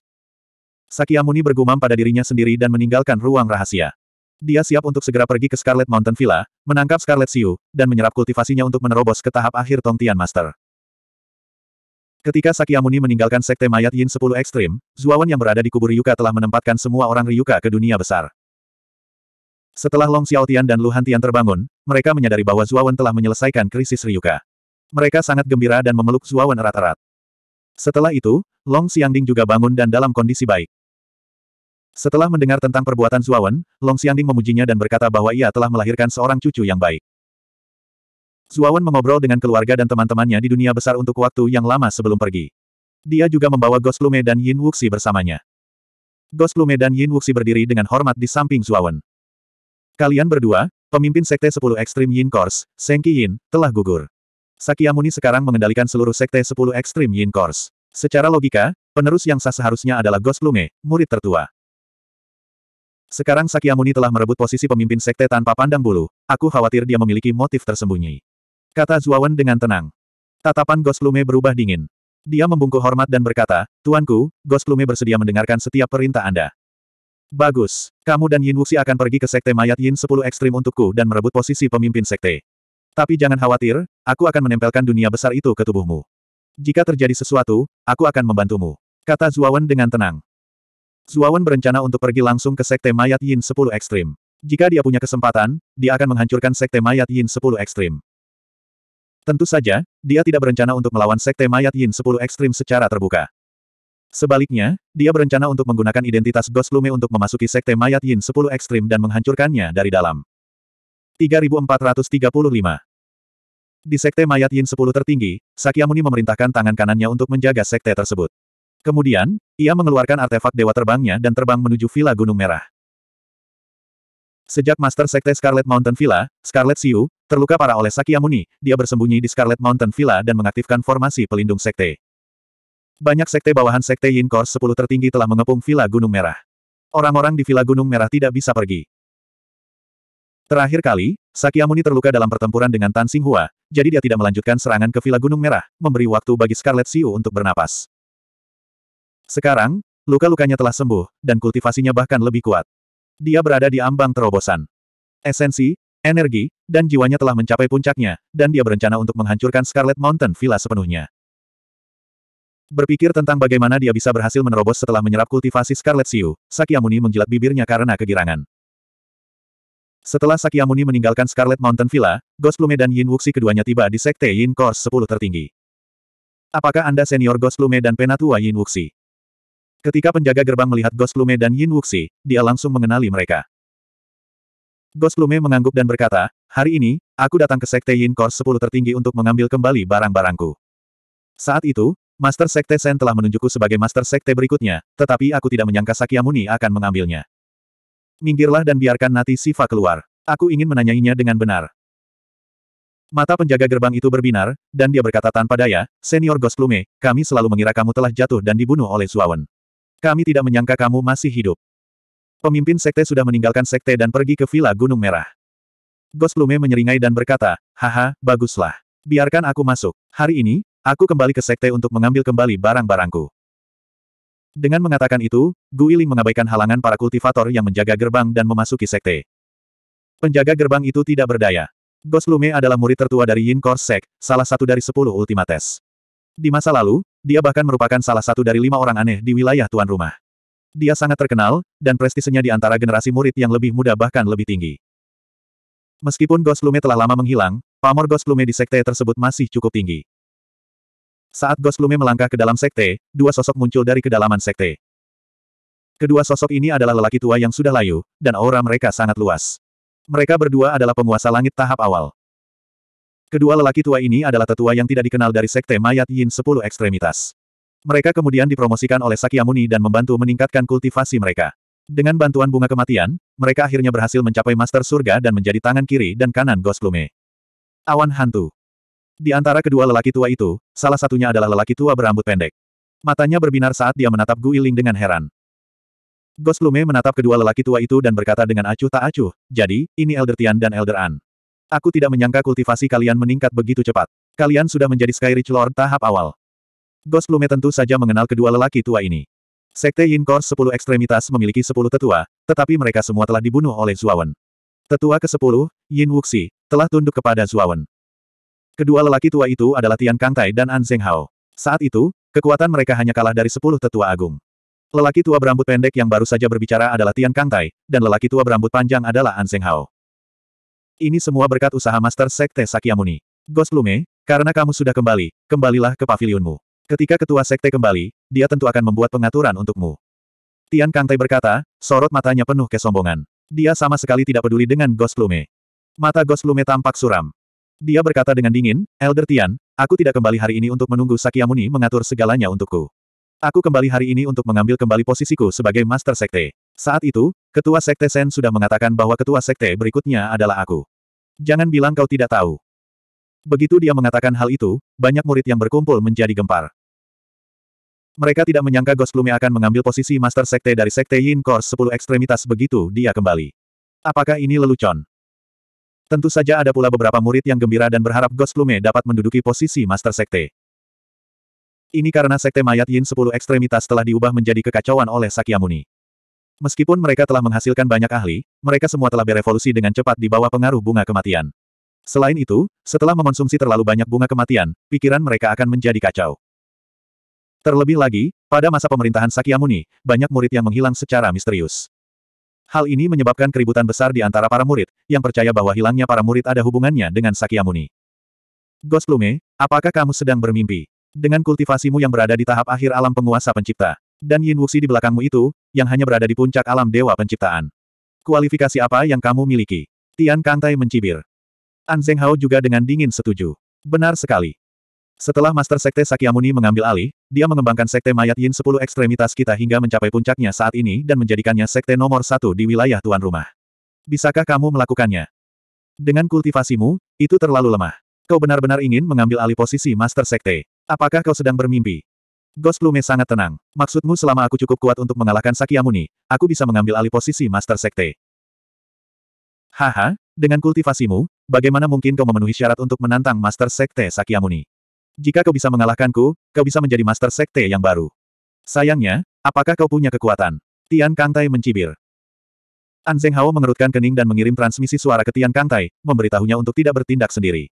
Sakyamuni bergumam pada dirinya sendiri dan meninggalkan ruang rahasia. Dia siap untuk segera pergi ke Scarlet Mountain Villa, menangkap Scarlet Siu, dan menyerap kultivasinya untuk menerobos ke tahap akhir Tongtian Master. Ketika Sakyamuni meninggalkan Sekte Mayat Yin 10 Ekstrim, Zuawan yang berada di kubur Ryuka telah menempatkan semua orang Ryuka ke dunia besar. Setelah Long Xiaotian dan Lu Hantian terbangun, mereka menyadari bahwa Zuawan telah menyelesaikan krisis Ryuka. Mereka sangat gembira dan memeluk Zuawan erat-erat. Setelah itu, Long Xiangding juga bangun dan dalam kondisi baik. Setelah mendengar tentang perbuatan Zuawan, Long Xiangding memujinya dan berkata bahwa ia telah melahirkan seorang cucu yang baik. Zuawan mengobrol dengan keluarga dan teman-temannya di dunia besar untuk waktu yang lama sebelum pergi. Dia juga membawa Ghost Lume dan Yin Wuxi bersamanya. Ghost Lume dan Yin Wuxi berdiri dengan hormat di samping Zuawan. Kalian berdua, pemimpin Sekte 10 Ekstrim Yin Course, Sengki Yin, telah gugur. Sakyamuni sekarang mengendalikan seluruh sekte 10 ekstrim Yin Kors. Secara logika, penerus yang sah seharusnya adalah Ghost murid tertua. Sekarang Sakyamuni telah merebut posisi pemimpin sekte tanpa pandang bulu, aku khawatir dia memiliki motif tersembunyi. Kata Zuawan dengan tenang. Tatapan Ghost berubah dingin. Dia membungkuk hormat dan berkata, Tuanku, Ghost bersedia mendengarkan setiap perintah Anda. Bagus. Kamu dan Yin Wuxi akan pergi ke Sekte Mayat Yin 10 Ekstrim untukku dan merebut posisi pemimpin Sekte. Tapi jangan khawatir, aku akan menempelkan dunia besar itu ke tubuhmu. Jika terjadi sesuatu, aku akan membantumu. Kata Zuawan dengan tenang. Zuawan berencana untuk pergi langsung ke Sekte Mayat Yin 10 Ekstrim. Jika dia punya kesempatan, dia akan menghancurkan Sekte Mayat Yin 10 Ekstrim. Tentu saja, dia tidak berencana untuk melawan Sekte Mayat Yin 10 Ekstrim secara terbuka. Sebaliknya, dia berencana untuk menggunakan identitas Ghost Lume untuk memasuki Sekte Mayat Yin 10 Ekstrim dan menghancurkannya dari dalam. 3435 di Sekte Mayat Yin 10 tertinggi, Sakyamuni memerintahkan tangan kanannya untuk menjaga sekte tersebut. Kemudian, ia mengeluarkan artefak dewa terbangnya dan terbang menuju Villa Gunung Merah. Sejak Master Sekte Scarlet Mountain Villa, Scarlet Siu, terluka parah oleh Sakyamuni, dia bersembunyi di Scarlet Mountain Villa dan mengaktifkan formasi pelindung sekte. Banyak sekte bawahan Sekte Yin Kors 10 tertinggi telah mengepung Villa Gunung Merah. Orang-orang di Villa Gunung Merah tidak bisa pergi. Terakhir kali, Sakyamuni terluka dalam pertempuran dengan Tan Hua, jadi dia tidak melanjutkan serangan ke Villa Gunung Merah, memberi waktu bagi Scarlet Siu untuk bernapas. Sekarang, luka-lukanya telah sembuh, dan kultivasinya bahkan lebih kuat. Dia berada di ambang terobosan. Esensi, energi, dan jiwanya telah mencapai puncaknya, dan dia berencana untuk menghancurkan Scarlet Mountain Villa sepenuhnya. Berpikir tentang bagaimana dia bisa berhasil menerobos setelah menyerap kultivasi Scarlet Siu, Sakyamuni menjilat bibirnya karena kegirangan. Setelah Sakyamuni meninggalkan Scarlet Mountain Villa, Ghost Plume dan Yin Wuxi keduanya tiba di Sekte Yin Course 10 tertinggi. Apakah Anda senior Ghost Plume dan Penatua Yin Wuxi? Ketika penjaga gerbang melihat Ghost Plume dan Yin Wuxi, dia langsung mengenali mereka. Ghost Plume mengangguk dan berkata, Hari ini, aku datang ke Sekte Yin Course 10 tertinggi untuk mengambil kembali barang-barangku. Saat itu, Master Sekte Sen telah menunjukku sebagai Master Sekte berikutnya, tetapi aku tidak menyangka Sakyamuni akan mengambilnya. Minggirlah dan biarkan Nati Siva keluar. Aku ingin menanyainya dengan benar. Mata penjaga gerbang itu berbinar, dan dia berkata tanpa daya, Senior Ghost kami selalu mengira kamu telah jatuh dan dibunuh oleh Suawan. Kami tidak menyangka kamu masih hidup. Pemimpin sekte sudah meninggalkan sekte dan pergi ke Villa Gunung Merah. Ghost menyeringai dan berkata, Haha, baguslah. Biarkan aku masuk. Hari ini, aku kembali ke sekte untuk mengambil kembali barang-barangku. Dengan mengatakan itu, Gu Yiling mengabaikan halangan para kultivator yang menjaga gerbang dan memasuki sekte. Penjaga gerbang itu tidak berdaya. Lume adalah murid tertua dari Yin Core Sek, salah satu dari sepuluh ultimates. Di masa lalu, dia bahkan merupakan salah satu dari lima orang aneh di wilayah tuan rumah. Dia sangat terkenal, dan prestisenya di antara generasi murid yang lebih muda bahkan lebih tinggi. Meskipun Lume telah lama menghilang, pamor Lume di sekte tersebut masih cukup tinggi. Saat Goslume melangkah ke dalam sekte, dua sosok muncul dari kedalaman sekte. Kedua sosok ini adalah lelaki tua yang sudah layu, dan aura mereka sangat luas. Mereka berdua adalah penguasa langit tahap awal. Kedua lelaki tua ini adalah tetua yang tidak dikenal dari sekte mayat Yin 10 ekstremitas. Mereka kemudian dipromosikan oleh Sakyamuni dan membantu meningkatkan kultivasi mereka. Dengan bantuan bunga kematian, mereka akhirnya berhasil mencapai Master Surga dan menjadi tangan kiri dan kanan Goslume. Awan Hantu di antara kedua lelaki tua itu, salah satunya adalah lelaki tua berambut pendek. Matanya berbinar saat dia menatap Guiling dengan heran. Ghost menatap kedua lelaki tua itu dan berkata dengan acuh tak acuh, jadi, ini Elder Tian dan Elder An. Aku tidak menyangka kultivasi kalian meningkat begitu cepat. Kalian sudah menjadi Sky Rich Lord tahap awal. Ghost tentu saja mengenal kedua lelaki tua ini. Sekte Yin Kors 10 ekstremitas memiliki 10 tetua, tetapi mereka semua telah dibunuh oleh Zuawan. Tetua ke-10, Yin Wuxi, telah tunduk kepada Zuawan. Kedua lelaki tua itu adalah Tian Kangtai dan An Hao. Saat itu, kekuatan mereka hanya kalah dari sepuluh tetua agung. Lelaki tua berambut pendek yang baru saja berbicara adalah Tian Kangtai, dan lelaki tua berambut panjang adalah An Hao. Ini semua berkat usaha Master Sekte Sakyamuni. Goslume, karena kamu sudah kembali, kembalilah ke pavilionmu. Ketika ketua sekte kembali, dia tentu akan membuat pengaturan untukmu. Tian Kangtai berkata, sorot matanya penuh kesombongan. Dia sama sekali tidak peduli dengan Goslume. Mata Goslume tampak suram. Dia berkata dengan dingin, Elder Tian, aku tidak kembali hari ini untuk menunggu Sakyamuni mengatur segalanya untukku. Aku kembali hari ini untuk mengambil kembali posisiku sebagai Master Sekte. Saat itu, Ketua Sekte Sen sudah mengatakan bahwa Ketua Sekte berikutnya adalah aku. Jangan bilang kau tidak tahu. Begitu dia mengatakan hal itu, banyak murid yang berkumpul menjadi gempar. Mereka tidak menyangka Ghost Plume akan mengambil posisi Master Sekte dari Sekte Yin Kors 10 Ekstremitas begitu dia kembali. Apakah ini lelucon? Tentu saja ada pula beberapa murid yang gembira dan berharap Ghost Plume dapat menduduki posisi Master Sekte. Ini karena Sekte Mayat Yin 10 ekstremitas telah diubah menjadi kekacauan oleh Sakyamuni. Meskipun mereka telah menghasilkan banyak ahli, mereka semua telah berevolusi dengan cepat di bawah pengaruh bunga kematian. Selain itu, setelah mengonsumsi terlalu banyak bunga kematian, pikiran mereka akan menjadi kacau. Terlebih lagi, pada masa pemerintahan Sakyamuni, banyak murid yang menghilang secara misterius. Hal ini menyebabkan keributan besar di antara para murid, yang percaya bahwa hilangnya para murid ada hubungannya dengan Sakyamuni. Goslume, apakah kamu sedang bermimpi? Dengan kultivasimu yang berada di tahap akhir alam penguasa pencipta, dan Yin Wuxi di belakangmu itu, yang hanya berada di puncak alam dewa penciptaan. Kualifikasi apa yang kamu miliki? Tian Kangtai mencibir. An Zheng Hao juga dengan dingin setuju. Benar sekali. Setelah Master Sekte Sakyamuni mengambil alih, dia mengembangkan Sekte Mayat Yin 10 ekstremitas kita hingga mencapai puncaknya saat ini dan menjadikannya Sekte nomor satu di wilayah Tuan Rumah. Bisakah kamu melakukannya? Dengan kultivasimu, itu terlalu lemah. Kau benar-benar ingin mengambil alih posisi Master Sekte. Apakah kau sedang bermimpi? Ghost Plume sangat tenang. Maksudmu selama aku cukup kuat untuk mengalahkan Sakyamuni, aku bisa mengambil alih posisi Master Sekte. Haha, dengan kultivasimu, bagaimana mungkin kau memenuhi syarat untuk menantang Master Sekte Sakyamuni? Jika kau bisa mengalahkanku, kau bisa menjadi master sekte yang baru. Sayangnya, apakah kau punya kekuatan? Tian Kangtai mencibir. An Zeng Hao mengerutkan kening dan mengirim transmisi suara ke Tian Kangtai, memberitahunya untuk tidak bertindak sendiri.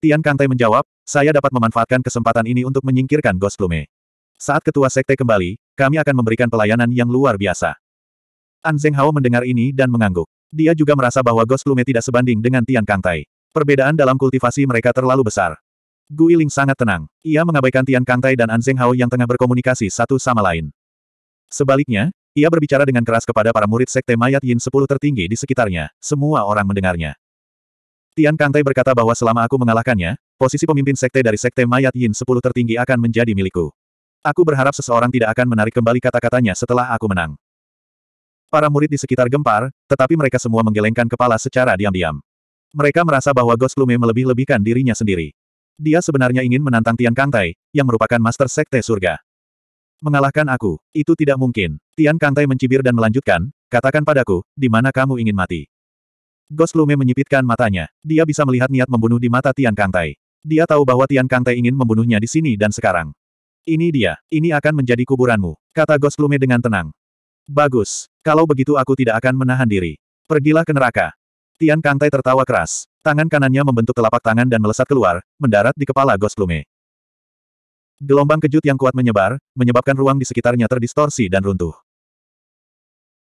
Tian Kangtai menjawab, saya dapat memanfaatkan kesempatan ini untuk menyingkirkan Ghost Plume. Saat ketua sekte kembali, kami akan memberikan pelayanan yang luar biasa. An Zeng Hao mendengar ini dan mengangguk. Dia juga merasa bahwa Ghost Plume tidak sebanding dengan Tian Kangtai. Perbedaan dalam kultivasi mereka terlalu besar. Guiling sangat tenang. Ia mengabaikan Tian Kangtai dan An Hao yang tengah berkomunikasi satu sama lain. Sebaliknya, ia berbicara dengan keras kepada para murid Sekte Mayat Yin sepuluh tertinggi di sekitarnya. Semua orang mendengarnya. Tian Kangtai berkata bahwa selama aku mengalahkannya, posisi pemimpin Sekte dari Sekte Mayat Yin sepuluh tertinggi akan menjadi milikku. Aku berharap seseorang tidak akan menarik kembali kata-katanya setelah aku menang. Para murid di sekitar gempar, tetapi mereka semua menggelengkan kepala secara diam-diam. Mereka merasa bahwa Ghost Lume melebih-lebihkan dirinya sendiri. Dia sebenarnya ingin menantang Tian Kangtai, yang merupakan Master Sekte Surga. Mengalahkan aku, itu tidak mungkin. Tian Kangtai mencibir dan melanjutkan, katakan padaku, di mana kamu ingin mati. Ghost Lume menyipitkan matanya. Dia bisa melihat niat membunuh di mata Tian Kangtai. Dia tahu bahwa Tian Kangtai ingin membunuhnya di sini dan sekarang. Ini dia, ini akan menjadi kuburanmu, kata Ghost Lume dengan tenang. Bagus, kalau begitu aku tidak akan menahan diri. Pergilah ke neraka. Tian Kangtai tertawa keras. Tangan kanannya membentuk telapak tangan dan melesat keluar, mendarat di kepala Ghost Plume. Gelombang kejut yang kuat menyebar, menyebabkan ruang di sekitarnya terdistorsi dan runtuh.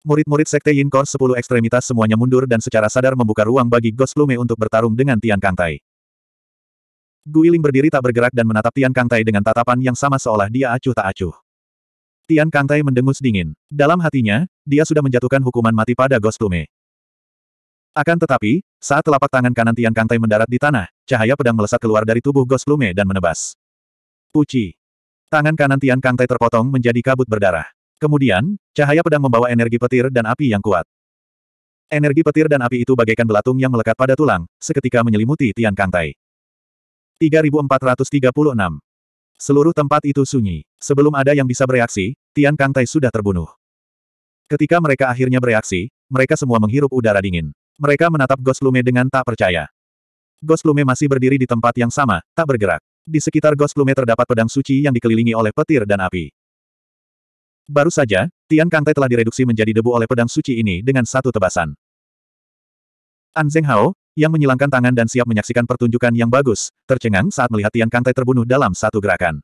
Murid-murid Sekte Yin Core 10 ekstremitas semuanya mundur dan secara sadar membuka ruang bagi Ghost Plume untuk bertarung dengan Tian Kangtai. Guiling berdiri tak bergerak dan menatap Tian Kangtai dengan tatapan yang sama seolah dia acuh tak acuh. Tian Kangtai mendengus dingin. Dalam hatinya, dia sudah menjatuhkan hukuman mati pada Ghost Plume. Akan tetapi, saat telapak tangan kanan Tian Kangtai mendarat di tanah, cahaya pedang melesat keluar dari tubuh Ghost Lume dan menebas. Puci. Tangan kanan Tian Kangtai terpotong menjadi kabut berdarah. Kemudian, cahaya pedang membawa energi petir dan api yang kuat. Energi petir dan api itu bagaikan belatung yang melekat pada tulang, seketika menyelimuti Tian Kangtai. 3436. Seluruh tempat itu sunyi. Sebelum ada yang bisa bereaksi, Tian Kangtai sudah terbunuh. Ketika mereka akhirnya bereaksi, mereka semua menghirup udara dingin. Mereka menatap Goslume dengan tak percaya. Goslume masih berdiri di tempat yang sama, tak bergerak. Di sekitar Goslume terdapat pedang suci yang dikelilingi oleh petir dan api. Baru saja, Tian Kangtai telah direduksi menjadi debu oleh pedang suci ini dengan satu tebasan. An Zeng Hao, yang menyilangkan tangan dan siap menyaksikan pertunjukan yang bagus, tercengang saat melihat Tian Kangtai terbunuh dalam satu gerakan.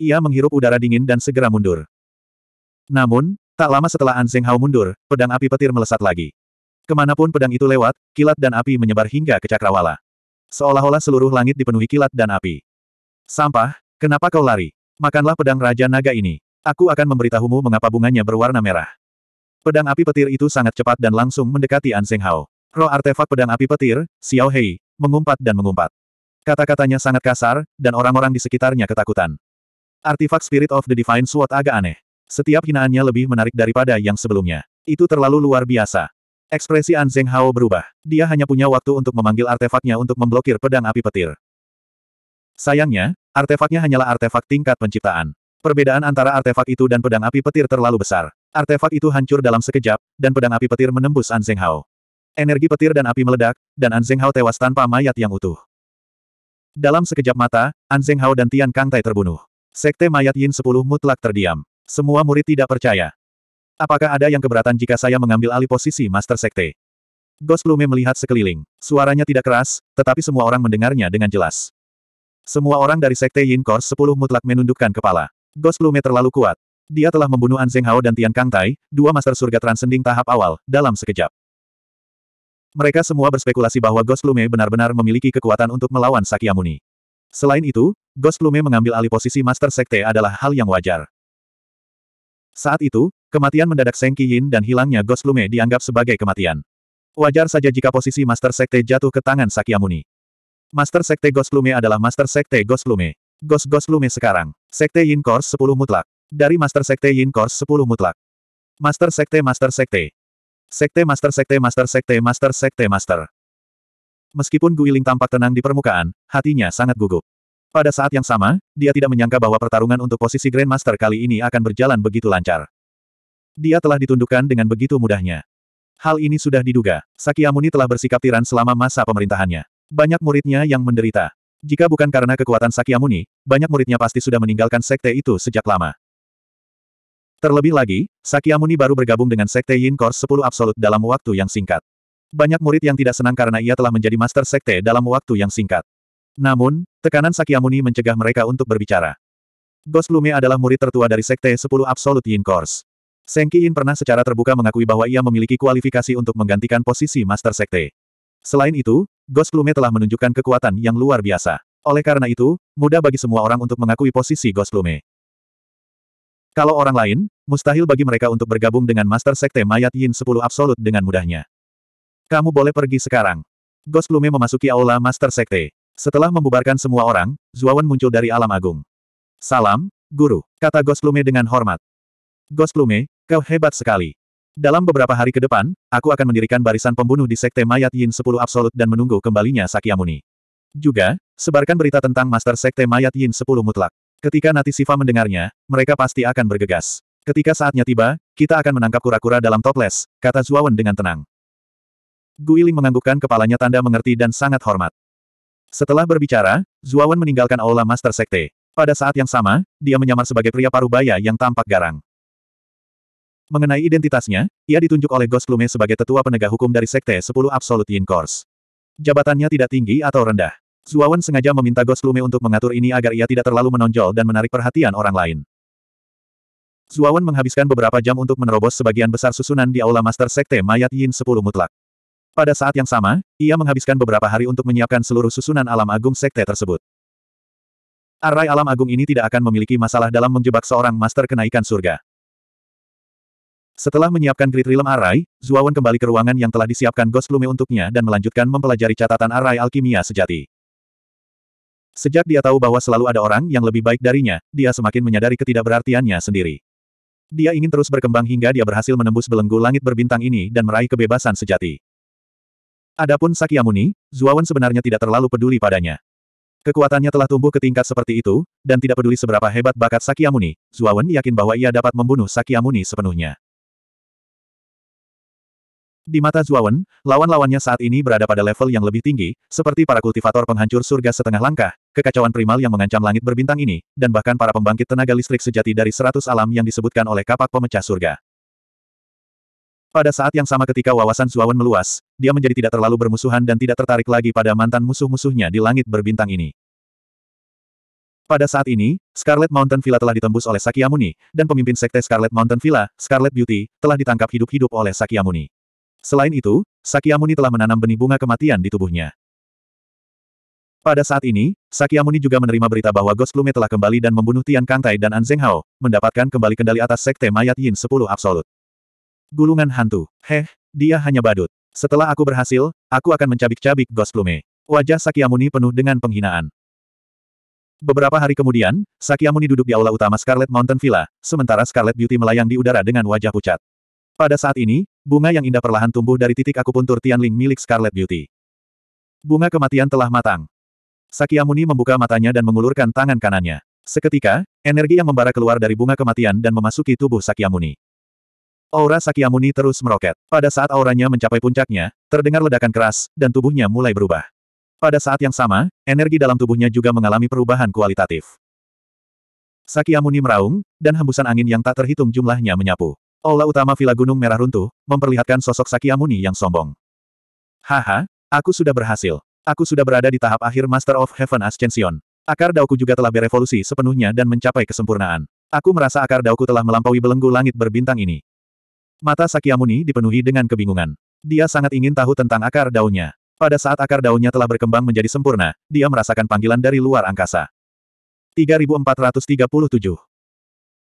Ia menghirup udara dingin dan segera mundur. Namun, tak lama setelah An Zeng Hao mundur, pedang api petir melesat lagi. Kemanapun pedang itu lewat, kilat dan api menyebar hingga ke cakrawala. Seolah-olah seluruh langit dipenuhi kilat dan api. Sampah, kenapa kau lari? Makanlah pedang Raja Naga ini. Aku akan memberitahumu mengapa bunganya berwarna merah. Pedang api petir itu sangat cepat dan langsung mendekati An Seng Hao. Roh artefak pedang api petir, Xiao Hei, mengumpat dan mengumpat. Kata-katanya sangat kasar, dan orang-orang di sekitarnya ketakutan. Artifak Spirit of the Divine Sword agak aneh. Setiap hinaannya lebih menarik daripada yang sebelumnya. Itu terlalu luar biasa. Ekspresi An Zeng Hao berubah. Dia hanya punya waktu untuk memanggil artefaknya untuk memblokir pedang api petir. Sayangnya, artefaknya hanyalah artefak tingkat penciptaan. Perbedaan antara artefak itu dan pedang api petir terlalu besar. Artefak itu hancur dalam sekejap, dan pedang api petir menembus An Zeng Hao. Energi petir dan api meledak, dan An Zeng Hao tewas tanpa mayat yang utuh. Dalam sekejap mata, An Zeng Hao dan Tian Kang Tai terbunuh. Sekte mayat Yin 10 mutlak terdiam. Semua murid tidak percaya. Apakah ada yang keberatan jika saya mengambil alih posisi Master Sekte? Ghost Plume melihat sekeliling. Suaranya tidak keras, tetapi semua orang mendengarnya dengan jelas. Semua orang dari Sekte Yin Course 10 mutlak menundukkan kepala. Ghost Plume terlalu kuat. Dia telah membunuh An Zeng Hao dan Tian Kang Tai, dua Master Surga Transcending tahap awal, dalam sekejap. Mereka semua berspekulasi bahwa Ghost Plume benar-benar memiliki kekuatan untuk melawan Sakyamuni. Selain itu, Ghost Plume mengambil alih posisi Master Sekte adalah hal yang wajar. Saat itu, Kematian mendadak Seng Yin dan hilangnya Ghost Lume dianggap sebagai kematian. Wajar saja jika posisi Master Sekte jatuh ke tangan Sakyamuni. Master Sekte Ghost Lume adalah Master Sekte Ghost Lume. Ghost Ghost Lume sekarang. Sekte Yin Course 10 mutlak. Dari Master Sekte Yin Course 10 mutlak. Master Sekte Master Sekte. Sekte Master Sekte Master Sekte Master Sekte Master. Meskipun Guiling tampak tenang di permukaan, hatinya sangat gugup. Pada saat yang sama, dia tidak menyangka bahwa pertarungan untuk posisi Grandmaster kali ini akan berjalan begitu lancar. Dia telah ditundukkan dengan begitu mudahnya. Hal ini sudah diduga, Sakyamuni telah bersikap tiran selama masa pemerintahannya. Banyak muridnya yang menderita. Jika bukan karena kekuatan Sakyamuni, banyak muridnya pasti sudah meninggalkan sekte itu sejak lama. Terlebih lagi, Sakyamuni baru bergabung dengan sekte Yin Core 10 Absolut dalam waktu yang singkat. Banyak murid yang tidak senang karena ia telah menjadi master sekte dalam waktu yang singkat. Namun, tekanan Sakyamuni mencegah mereka untuk berbicara. Ghost Lume adalah murid tertua dari sekte 10 Absolut Yin Course. Seng Qiin pernah secara terbuka mengakui bahwa ia memiliki kualifikasi untuk menggantikan posisi Master Sekte. Selain itu, Ghost Plume telah menunjukkan kekuatan yang luar biasa. Oleh karena itu, mudah bagi semua orang untuk mengakui posisi Ghost Plume. Kalau orang lain, mustahil bagi mereka untuk bergabung dengan Master Sekte Mayat Yin 10 Absolut dengan mudahnya. Kamu boleh pergi sekarang. Ghost Plume memasuki aula Master Sekte. Setelah membubarkan semua orang, Zuawan muncul dari alam agung. Salam, Guru, kata Ghost Plume dengan hormat. Ghost Plume, Kau hebat sekali. Dalam beberapa hari ke depan, aku akan mendirikan barisan pembunuh di Sekte Mayat Yin 10 Absolut dan menunggu kembalinya Sakyamuni. Juga, sebarkan berita tentang Master Sekte Mayat Yin 10 Mutlak. Ketika Nati Siva mendengarnya, mereka pasti akan bergegas. Ketika saatnya tiba, kita akan menangkap kura-kura dalam toples, kata Zuawan dengan tenang. Guiling menganggukkan kepalanya tanda mengerti dan sangat hormat. Setelah berbicara, Zuawan meninggalkan aula Master Sekte. Pada saat yang sama, dia menyamar sebagai pria parubaya yang tampak garang. Mengenai identitasnya, ia ditunjuk oleh Ghost Lume sebagai tetua penegak hukum dari Sekte 10 Absolute Yin Course. Jabatannya tidak tinggi atau rendah. Zuawan sengaja meminta Ghost Lume untuk mengatur ini agar ia tidak terlalu menonjol dan menarik perhatian orang lain. Zuawan menghabiskan beberapa jam untuk menerobos sebagian besar susunan di Aula Master Sekte Mayat Yin 10 Mutlak. Pada saat yang sama, ia menghabiskan beberapa hari untuk menyiapkan seluruh susunan alam agung sekte tersebut. Array alam agung ini tidak akan memiliki masalah dalam menjebak seorang master kenaikan surga. Setelah menyiapkan Great Realm Array, Zuawan kembali ke ruangan yang telah disiapkan Ghost Lume untuknya dan melanjutkan mempelajari catatan arai Alkimia Sejati. Sejak dia tahu bahwa selalu ada orang yang lebih baik darinya, dia semakin menyadari ketidakberartiannya sendiri. Dia ingin terus berkembang hingga dia berhasil menembus belenggu langit berbintang ini dan meraih kebebasan sejati. Adapun Sakyamuni, Zuawan sebenarnya tidak terlalu peduli padanya. Kekuatannya telah tumbuh ke tingkat seperti itu, dan tidak peduli seberapa hebat bakat Sakyamuni, Zuawan yakin bahwa ia dapat membunuh Sakyamuni sepenuhnya. Di mata Zuawan, lawan-lawannya saat ini berada pada level yang lebih tinggi, seperti para kultivator penghancur surga setengah langkah, kekacauan primal yang mengancam langit berbintang ini, dan bahkan para pembangkit tenaga listrik sejati dari seratus alam yang disebutkan oleh kapak pemecah surga. Pada saat yang sama ketika wawasan Zuawan meluas, dia menjadi tidak terlalu bermusuhan dan tidak tertarik lagi pada mantan musuh-musuhnya di langit berbintang ini. Pada saat ini, Scarlet Mountain Villa telah ditembus oleh Sakyamuni, dan pemimpin sekte Scarlet Mountain Villa, Scarlet Beauty, telah ditangkap hidup-hidup oleh Sakyamuni. Selain itu, Sakyamuni telah menanam benih bunga kematian di tubuhnya. Pada saat ini, Sakyamuni juga menerima berita bahwa Ghost Plume telah kembali dan membunuh Tian Kangtai dan An Hao, mendapatkan kembali kendali atas sekte mayat Yin 10 Absolut. Gulungan hantu. Heh, dia hanya badut. Setelah aku berhasil, aku akan mencabik-cabik Ghost Plume. Wajah Sakyamuni penuh dengan penghinaan. Beberapa hari kemudian, Sakyamuni duduk di aula utama Scarlet Mountain Villa, sementara Scarlet Beauty melayang di udara dengan wajah pucat. Pada saat ini, bunga yang indah perlahan tumbuh dari titik akupuntur Tianling milik Scarlet Beauty. Bunga kematian telah matang. Sakyamuni membuka matanya dan mengulurkan tangan kanannya. Seketika, energi yang membara keluar dari bunga kematian dan memasuki tubuh Sakyamuni. Aura Sakyamuni terus meroket. Pada saat auranya mencapai puncaknya, terdengar ledakan keras, dan tubuhnya mulai berubah. Pada saat yang sama, energi dalam tubuhnya juga mengalami perubahan kualitatif. Sakyamuni meraung, dan hembusan angin yang tak terhitung jumlahnya menyapu. Aula utama Villa Gunung Merah runtuh, memperlihatkan sosok Sakyamuni yang sombong. Haha, aku sudah berhasil. Aku sudah berada di tahap akhir Master of Heaven Ascension. Akar dauku juga telah berevolusi sepenuhnya dan mencapai kesempurnaan. Aku merasa akar dauku telah melampaui belenggu langit berbintang ini. Mata Sakyamuni dipenuhi dengan kebingungan. Dia sangat ingin tahu tentang akar daunnya. Pada saat akar daunnya telah berkembang menjadi sempurna, dia merasakan panggilan dari luar angkasa. 3437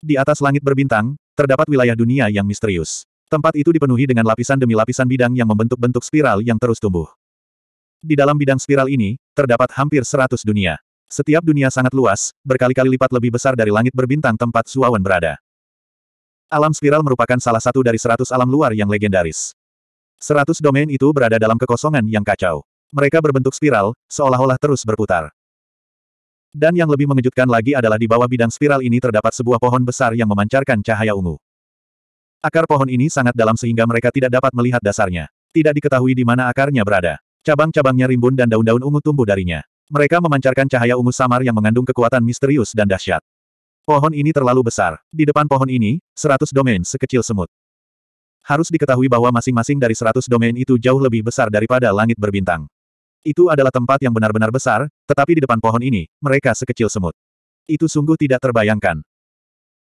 Di atas langit berbintang, Terdapat wilayah dunia yang misterius. Tempat itu dipenuhi dengan lapisan demi lapisan bidang yang membentuk bentuk spiral yang terus tumbuh. Di dalam bidang spiral ini, terdapat hampir seratus dunia. Setiap dunia sangat luas, berkali-kali lipat lebih besar dari langit berbintang tempat Suawan berada. Alam spiral merupakan salah satu dari seratus alam luar yang legendaris. Seratus domain itu berada dalam kekosongan yang kacau. Mereka berbentuk spiral, seolah-olah terus berputar. Dan yang lebih mengejutkan lagi adalah di bawah bidang spiral ini terdapat sebuah pohon besar yang memancarkan cahaya ungu. Akar pohon ini sangat dalam sehingga mereka tidak dapat melihat dasarnya. Tidak diketahui di mana akarnya berada. Cabang-cabangnya rimbun dan daun-daun ungu tumbuh darinya. Mereka memancarkan cahaya ungu samar yang mengandung kekuatan misterius dan dahsyat. Pohon ini terlalu besar. Di depan pohon ini, seratus domain sekecil semut. Harus diketahui bahwa masing-masing dari seratus domain itu jauh lebih besar daripada langit berbintang. Itu adalah tempat yang benar-benar besar, tetapi di depan pohon ini, mereka sekecil semut. Itu sungguh tidak terbayangkan.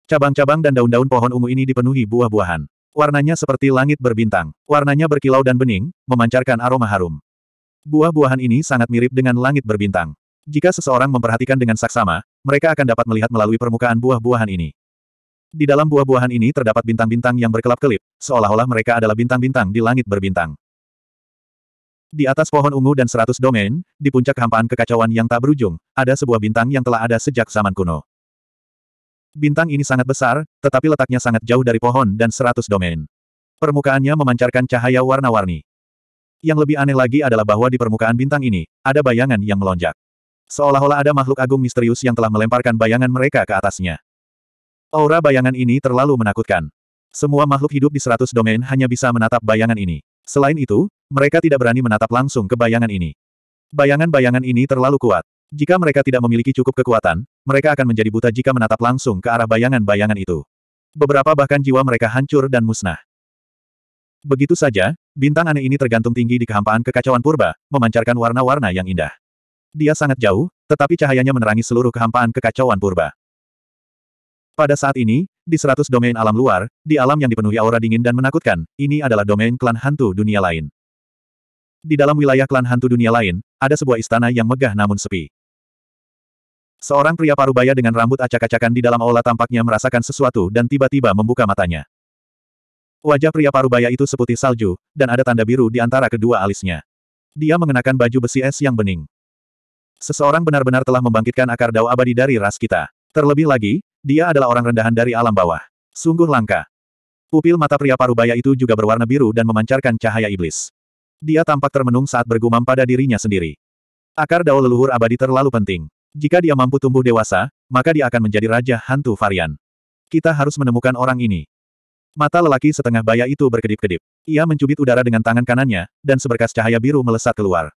Cabang-cabang dan daun-daun pohon ungu ini dipenuhi buah-buahan. Warnanya seperti langit berbintang. Warnanya berkilau dan bening, memancarkan aroma harum. Buah-buahan ini sangat mirip dengan langit berbintang. Jika seseorang memperhatikan dengan saksama, mereka akan dapat melihat melalui permukaan buah-buahan ini. Di dalam buah-buahan ini terdapat bintang-bintang yang berkelap-kelip, seolah-olah mereka adalah bintang-bintang di langit berbintang. Di atas pohon ungu dan seratus domain, di puncak kehampaan kekacauan yang tak berujung, ada sebuah bintang yang telah ada sejak zaman kuno. Bintang ini sangat besar, tetapi letaknya sangat jauh dari pohon dan seratus domain. Permukaannya memancarkan cahaya warna-warni. Yang lebih aneh lagi adalah bahwa di permukaan bintang ini, ada bayangan yang melonjak. Seolah-olah ada makhluk agung misterius yang telah melemparkan bayangan mereka ke atasnya. Aura bayangan ini terlalu menakutkan. Semua makhluk hidup di seratus domain hanya bisa menatap bayangan ini. Selain itu, mereka tidak berani menatap langsung ke bayangan ini. Bayangan-bayangan ini terlalu kuat. Jika mereka tidak memiliki cukup kekuatan, mereka akan menjadi buta jika menatap langsung ke arah bayangan-bayangan itu. Beberapa bahkan jiwa mereka hancur dan musnah. Begitu saja, bintang aneh ini tergantung tinggi di kehampaan kekacauan purba, memancarkan warna-warna yang indah. Dia sangat jauh, tetapi cahayanya menerangi seluruh kehampaan kekacauan purba. Pada saat ini, di seratus domain alam luar, di alam yang dipenuhi aura dingin dan menakutkan, ini adalah domain klan hantu dunia lain. Di dalam wilayah klan hantu dunia lain, ada sebuah istana yang megah namun sepi. Seorang pria parubaya dengan rambut acak-acakan di dalam aula tampaknya merasakan sesuatu dan tiba-tiba membuka matanya. Wajah pria parubaya itu seputih salju, dan ada tanda biru di antara kedua alisnya. Dia mengenakan baju besi es yang bening. Seseorang benar-benar telah membangkitkan akar dao abadi dari ras kita. Terlebih lagi, dia adalah orang rendahan dari alam bawah. Sungguh langka. Pupil mata pria parubaya itu juga berwarna biru dan memancarkan cahaya iblis. Dia tampak termenung saat bergumam pada dirinya sendiri. Akar dao leluhur abadi terlalu penting. Jika dia mampu tumbuh dewasa, maka dia akan menjadi raja hantu varian. Kita harus menemukan orang ini. Mata lelaki setengah baya itu berkedip-kedip. Ia mencubit udara dengan tangan kanannya, dan seberkas cahaya biru melesat keluar.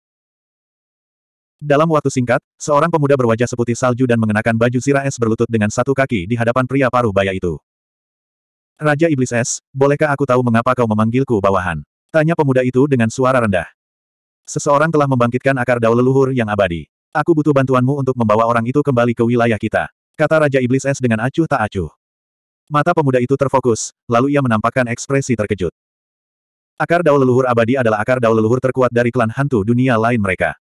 Dalam waktu singkat, seorang pemuda berwajah seputih salju dan mengenakan baju zirah es berlutut dengan satu kaki di hadapan pria paruh baya itu. Raja Iblis Es, bolehkah aku tahu mengapa kau memanggilku bawahan? Tanya pemuda itu dengan suara rendah. Seseorang telah membangkitkan akar daun leluhur yang abadi. Aku butuh bantuanmu untuk membawa orang itu kembali ke wilayah kita. Kata Raja Iblis Es dengan acuh tak acuh. Mata pemuda itu terfokus, lalu ia menampakkan ekspresi terkejut. Akar daun leluhur abadi adalah akar daun leluhur terkuat dari klan hantu dunia lain mereka.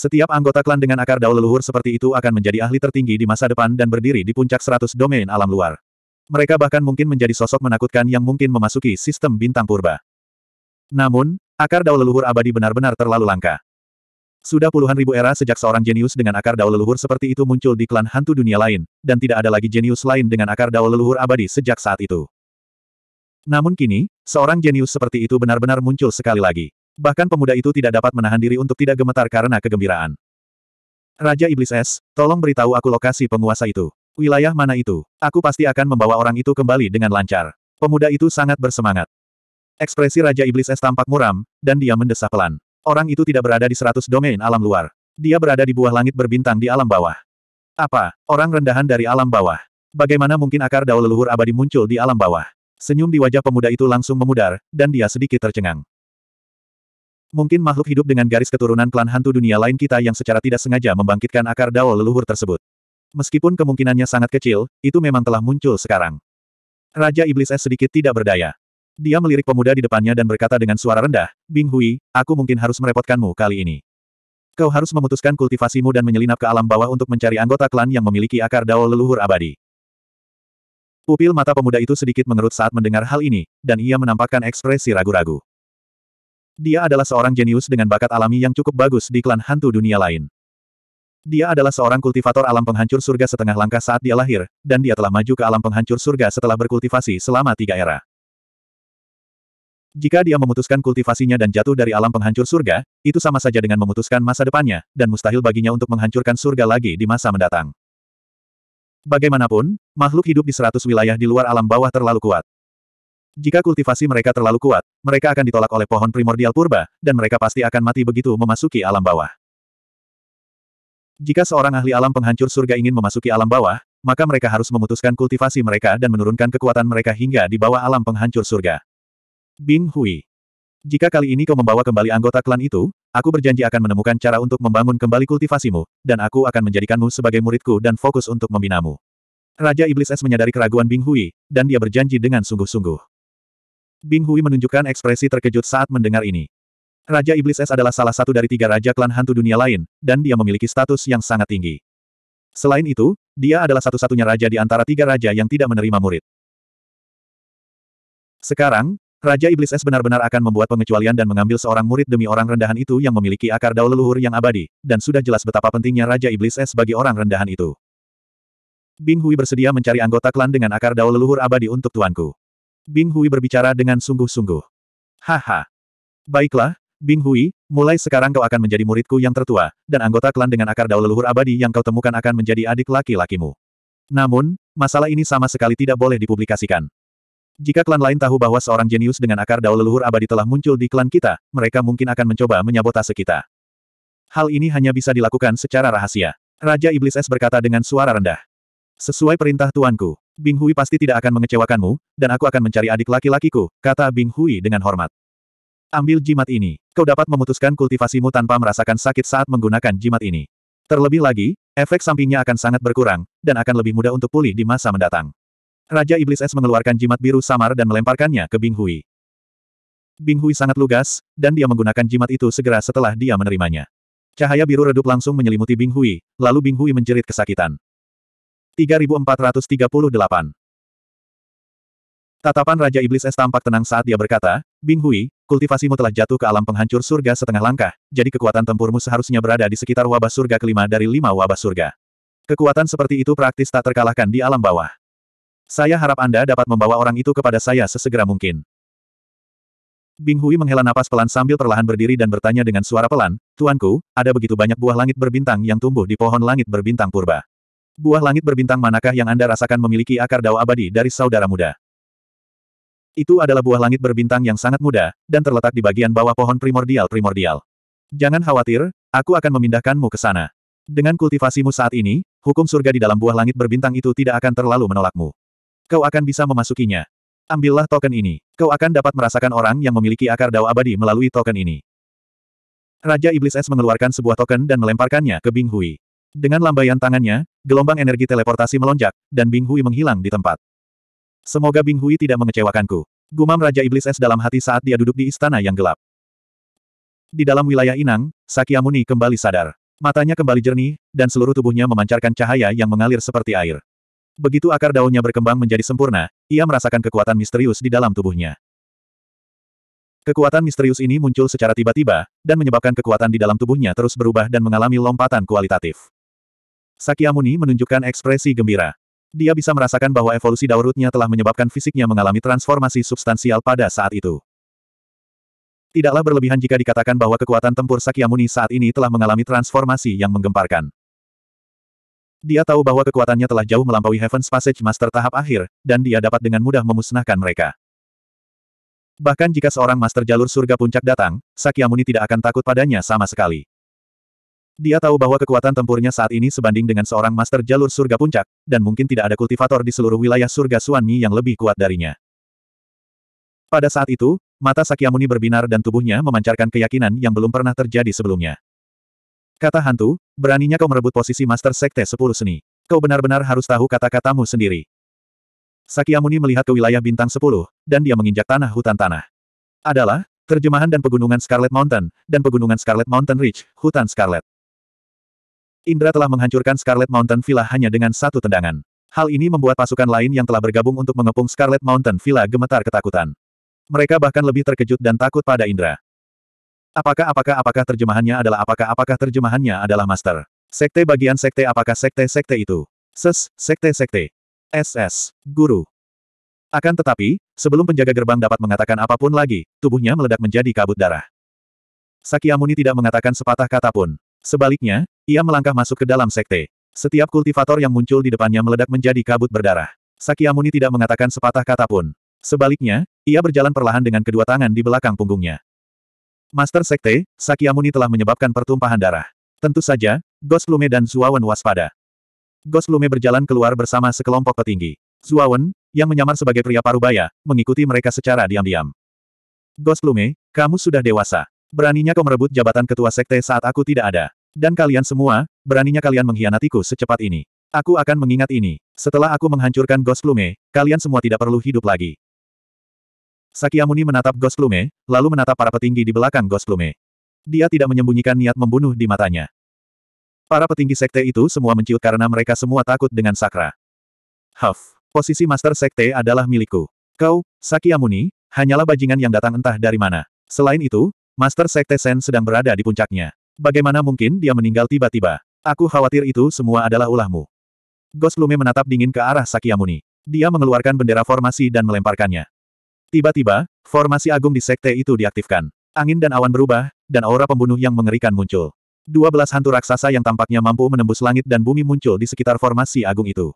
Setiap anggota klan dengan akar dao leluhur seperti itu akan menjadi ahli tertinggi di masa depan dan berdiri di puncak 100 domain alam luar. Mereka bahkan mungkin menjadi sosok menakutkan yang mungkin memasuki sistem bintang purba. Namun, akar dao leluhur abadi benar-benar terlalu langka. Sudah puluhan ribu era sejak seorang jenius dengan akar dao leluhur seperti itu muncul di klan hantu dunia lain, dan tidak ada lagi jenius lain dengan akar dao leluhur abadi sejak saat itu. Namun kini, seorang jenius seperti itu benar-benar muncul sekali lagi bahkan pemuda itu tidak dapat menahan diri untuk tidak gemetar karena kegembiraan. Raja Iblis Es, tolong beritahu aku lokasi penguasa itu. Wilayah mana itu? Aku pasti akan membawa orang itu kembali dengan lancar. Pemuda itu sangat bersemangat. Ekspresi Raja Iblis Es tampak muram, dan dia mendesah pelan. Orang itu tidak berada di seratus domain alam luar. Dia berada di buah langit berbintang di alam bawah. Apa? Orang rendahan dari alam bawah. Bagaimana mungkin akar daul leluhur abadi muncul di alam bawah? Senyum di wajah pemuda itu langsung memudar, dan dia sedikit tercengang. Mungkin makhluk hidup dengan garis keturunan klan hantu dunia lain kita yang secara tidak sengaja membangkitkan akar dao leluhur tersebut. Meskipun kemungkinannya sangat kecil, itu memang telah muncul sekarang. Raja Iblis S sedikit tidak berdaya. Dia melirik pemuda di depannya dan berkata dengan suara rendah, Bing Hui, aku mungkin harus merepotkanmu kali ini. Kau harus memutuskan kultivasimu dan menyelinap ke alam bawah untuk mencari anggota klan yang memiliki akar dao leluhur abadi. Pupil mata pemuda itu sedikit mengerut saat mendengar hal ini, dan ia menampakkan ekspresi ragu-ragu. Dia adalah seorang jenius dengan bakat alami yang cukup bagus di klan hantu dunia lain. Dia adalah seorang kultivator alam penghancur surga setengah langkah saat dia lahir, dan dia telah maju ke alam penghancur surga setelah berkultivasi selama tiga era. Jika dia memutuskan kultivasinya dan jatuh dari alam penghancur surga, itu sama saja dengan memutuskan masa depannya, dan mustahil baginya untuk menghancurkan surga lagi di masa mendatang. Bagaimanapun, makhluk hidup di seratus wilayah di luar alam bawah terlalu kuat. Jika kultivasi mereka terlalu kuat, mereka akan ditolak oleh pohon primordial purba, dan mereka pasti akan mati begitu memasuki alam bawah. Jika seorang ahli alam penghancur surga ingin memasuki alam bawah, maka mereka harus memutuskan kultivasi mereka dan menurunkan kekuatan mereka hingga di bawah alam penghancur surga. Bing Hui. Jika kali ini kau membawa kembali anggota klan itu, aku berjanji akan menemukan cara untuk membangun kembali kultivasimu, dan aku akan menjadikanmu sebagai muridku dan fokus untuk membinamu. Raja Iblis Es menyadari keraguan Bing Hui, dan dia berjanji dengan sungguh-sungguh. Bing Hui menunjukkan ekspresi terkejut saat mendengar ini. Raja Iblis S adalah salah satu dari tiga raja klan hantu dunia lain, dan dia memiliki status yang sangat tinggi. Selain itu, dia adalah satu-satunya raja di antara tiga raja yang tidak menerima murid. Sekarang, Raja Iblis S benar-benar akan membuat pengecualian dan mengambil seorang murid demi orang rendahan itu yang memiliki akar daul leluhur yang abadi, dan sudah jelas betapa pentingnya Raja Iblis S bagi orang rendahan itu. Bing Hui bersedia mencari anggota klan dengan akar daul leluhur abadi untuk tuanku. Bing Hui berbicara dengan sungguh-sungguh. Haha. Baiklah, Bing Hui, mulai sekarang kau akan menjadi muridku yang tertua, dan anggota klan dengan akar daun leluhur abadi yang kau temukan akan menjadi adik laki-lakimu. Namun, masalah ini sama sekali tidak boleh dipublikasikan. Jika klan lain tahu bahwa seorang jenius dengan akar daun leluhur abadi telah muncul di klan kita, mereka mungkin akan mencoba menyabotase kita. Hal ini hanya bisa dilakukan secara rahasia. Raja Iblis Es berkata dengan suara rendah. Sesuai perintah tuanku, Bing Hui pasti tidak akan mengecewakanmu, dan aku akan mencari adik laki-lakiku, kata Bing Hui dengan hormat. Ambil jimat ini, kau dapat memutuskan kultivasimu tanpa merasakan sakit saat menggunakan jimat ini. Terlebih lagi, efek sampingnya akan sangat berkurang, dan akan lebih mudah untuk pulih di masa mendatang. Raja Iblis Es mengeluarkan jimat biru samar dan melemparkannya ke Bing Hui. Bing Hui sangat lugas, dan dia menggunakan jimat itu segera setelah dia menerimanya. Cahaya biru redup langsung menyelimuti Bing Hui, lalu Bing Hui menjerit kesakitan. 3438. Tatapan Raja Iblis Es tampak tenang saat dia berkata, Bing Hui, kultivasimu telah jatuh ke alam penghancur surga setengah langkah, jadi kekuatan tempurmu seharusnya berada di sekitar wabah surga kelima dari lima wabah surga. Kekuatan seperti itu praktis tak terkalahkan di alam bawah. Saya harap Anda dapat membawa orang itu kepada saya sesegera mungkin. Bing Hui menghela napas pelan sambil perlahan berdiri dan bertanya dengan suara pelan, Tuanku, ada begitu banyak buah langit berbintang yang tumbuh di pohon langit berbintang purba. Buah langit berbintang manakah yang Anda rasakan memiliki akar dao abadi dari saudara muda? Itu adalah buah langit berbintang yang sangat muda, dan terletak di bagian bawah pohon primordial-primordial. Jangan khawatir, aku akan memindahkanmu ke sana. Dengan kultivasimu saat ini, hukum surga di dalam buah langit berbintang itu tidak akan terlalu menolakmu. Kau akan bisa memasukinya. Ambillah token ini. Kau akan dapat merasakan orang yang memiliki akar dao abadi melalui token ini. Raja Iblis Es mengeluarkan sebuah token dan melemparkannya ke Bing Hui. Dengan lambaian tangannya, gelombang energi teleportasi melonjak, dan Bing Hui menghilang di tempat. Semoga Bing Hui tidak mengecewakanku. Gumam Raja Iblis Es dalam hati saat dia duduk di istana yang gelap. Di dalam wilayah Inang, Sakyamuni kembali sadar. Matanya kembali jernih, dan seluruh tubuhnya memancarkan cahaya yang mengalir seperti air. Begitu akar daunnya berkembang menjadi sempurna, ia merasakan kekuatan misterius di dalam tubuhnya. Kekuatan misterius ini muncul secara tiba-tiba, dan menyebabkan kekuatan di dalam tubuhnya terus berubah dan mengalami lompatan kualitatif. Sakyamuni menunjukkan ekspresi gembira. Dia bisa merasakan bahwa evolusi daurutnya telah menyebabkan fisiknya mengalami transformasi substansial pada saat itu. Tidaklah berlebihan jika dikatakan bahwa kekuatan tempur Sakyamuni saat ini telah mengalami transformasi yang menggemparkan. Dia tahu bahwa kekuatannya telah jauh melampaui Heaven's Passage Master tahap akhir, dan dia dapat dengan mudah memusnahkan mereka. Bahkan jika seorang Master Jalur Surga Puncak datang, Sakyamuni tidak akan takut padanya sama sekali. Dia tahu bahwa kekuatan tempurnya saat ini sebanding dengan seorang master jalur surga puncak, dan mungkin tidak ada kultivator di seluruh wilayah surga Suanmi yang lebih kuat darinya. Pada saat itu, mata Sakyamuni berbinar dan tubuhnya memancarkan keyakinan yang belum pernah terjadi sebelumnya. Kata hantu, beraninya kau merebut posisi master sekte sepuluh seni. Kau benar-benar harus tahu kata-katamu sendiri. Sakyamuni melihat ke wilayah bintang sepuluh, dan dia menginjak tanah hutan tanah. Adalah, terjemahan dan pegunungan Scarlet Mountain, dan pegunungan Scarlet Mountain Ridge, hutan Scarlet. Indra telah menghancurkan Scarlet Mountain Villa hanya dengan satu tendangan. Hal ini membuat pasukan lain yang telah bergabung untuk mengepung Scarlet Mountain Villa gemetar ketakutan. Mereka bahkan lebih terkejut dan takut pada Indra. Apakah apakah apakah terjemahannya adalah apakah apakah terjemahannya adalah master? Sekte bagian sekte apakah sekte-sekte itu? Ses, sekte-sekte. SS, guru. Akan tetapi, sebelum penjaga gerbang dapat mengatakan apapun lagi, tubuhnya meledak menjadi kabut darah. Sakyamuni tidak mengatakan sepatah kata pun. Sebaliknya, ia melangkah masuk ke dalam sekte. Setiap kultivator yang muncul di depannya meledak menjadi kabut berdarah. Sakyamuni tidak mengatakan sepatah kata pun. Sebaliknya, ia berjalan perlahan dengan kedua tangan di belakang punggungnya. Master Sekte, Sakyamuni telah menyebabkan pertumpahan darah. Tentu saja, Lume dan Zuawan waspada. Lume berjalan keluar bersama sekelompok petinggi. Zuawan, yang menyamar sebagai pria parubaya, mengikuti mereka secara diam-diam. Lume, kamu sudah dewasa. Beraninya kau merebut jabatan ketua sekte saat aku tidak ada. Dan kalian semua, beraninya kalian mengkhianatiku secepat ini. Aku akan mengingat ini. Setelah aku menghancurkan Ghost Plume, kalian semua tidak perlu hidup lagi. Sakyamuni menatap Ghost Plume, lalu menatap para petinggi di belakang Ghost Plume. Dia tidak menyembunyikan niat membunuh di matanya. Para petinggi sekte itu semua menciut karena mereka semua takut dengan Sakra. Huff, posisi master sekte adalah milikku. Kau, Sakyamuni, hanyalah bajingan yang datang entah dari mana. Selain itu, Master Sekte Sen sedang berada di puncaknya. Bagaimana mungkin dia meninggal tiba-tiba? Aku khawatir itu semua adalah ulahmu. Ghost Lume menatap dingin ke arah Sakyamuni. Dia mengeluarkan bendera formasi dan melemparkannya. Tiba-tiba, formasi agung di sekte itu diaktifkan. Angin dan awan berubah, dan aura pembunuh yang mengerikan muncul. Dua belas hantu raksasa yang tampaknya mampu menembus langit dan bumi muncul di sekitar formasi agung itu.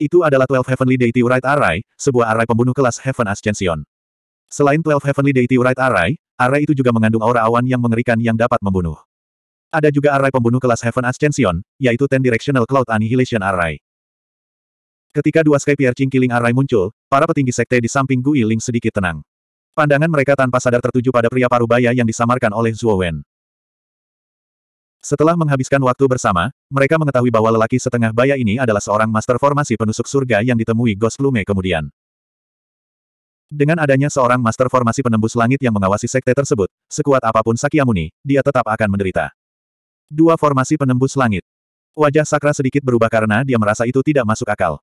Itu adalah Twelve Heavenly Deity Right Array, sebuah array pembunuh kelas Heaven Ascension. Selain Twelve Heavenly Deity Right Array, array itu juga mengandung aura awan yang mengerikan yang dapat membunuh. Ada juga array pembunuh kelas Heaven Ascension, yaitu Ten Directional Cloud Annihilation Array. Ketika dua Sky Piercing Killing Array muncul, para petinggi sekte di samping Gui Ling sedikit tenang. Pandangan mereka tanpa sadar tertuju pada pria parubaya yang disamarkan oleh Zhuo Wen. Setelah menghabiskan waktu bersama, mereka mengetahui bahwa lelaki setengah baya ini adalah seorang master formasi penusuk surga yang ditemui Ghost Lume kemudian. Dengan adanya seorang master formasi penembus langit yang mengawasi sekte tersebut, sekuat apapun Sakyamuni, dia tetap akan menderita. Dua formasi penembus langit. Wajah Sakra sedikit berubah karena dia merasa itu tidak masuk akal.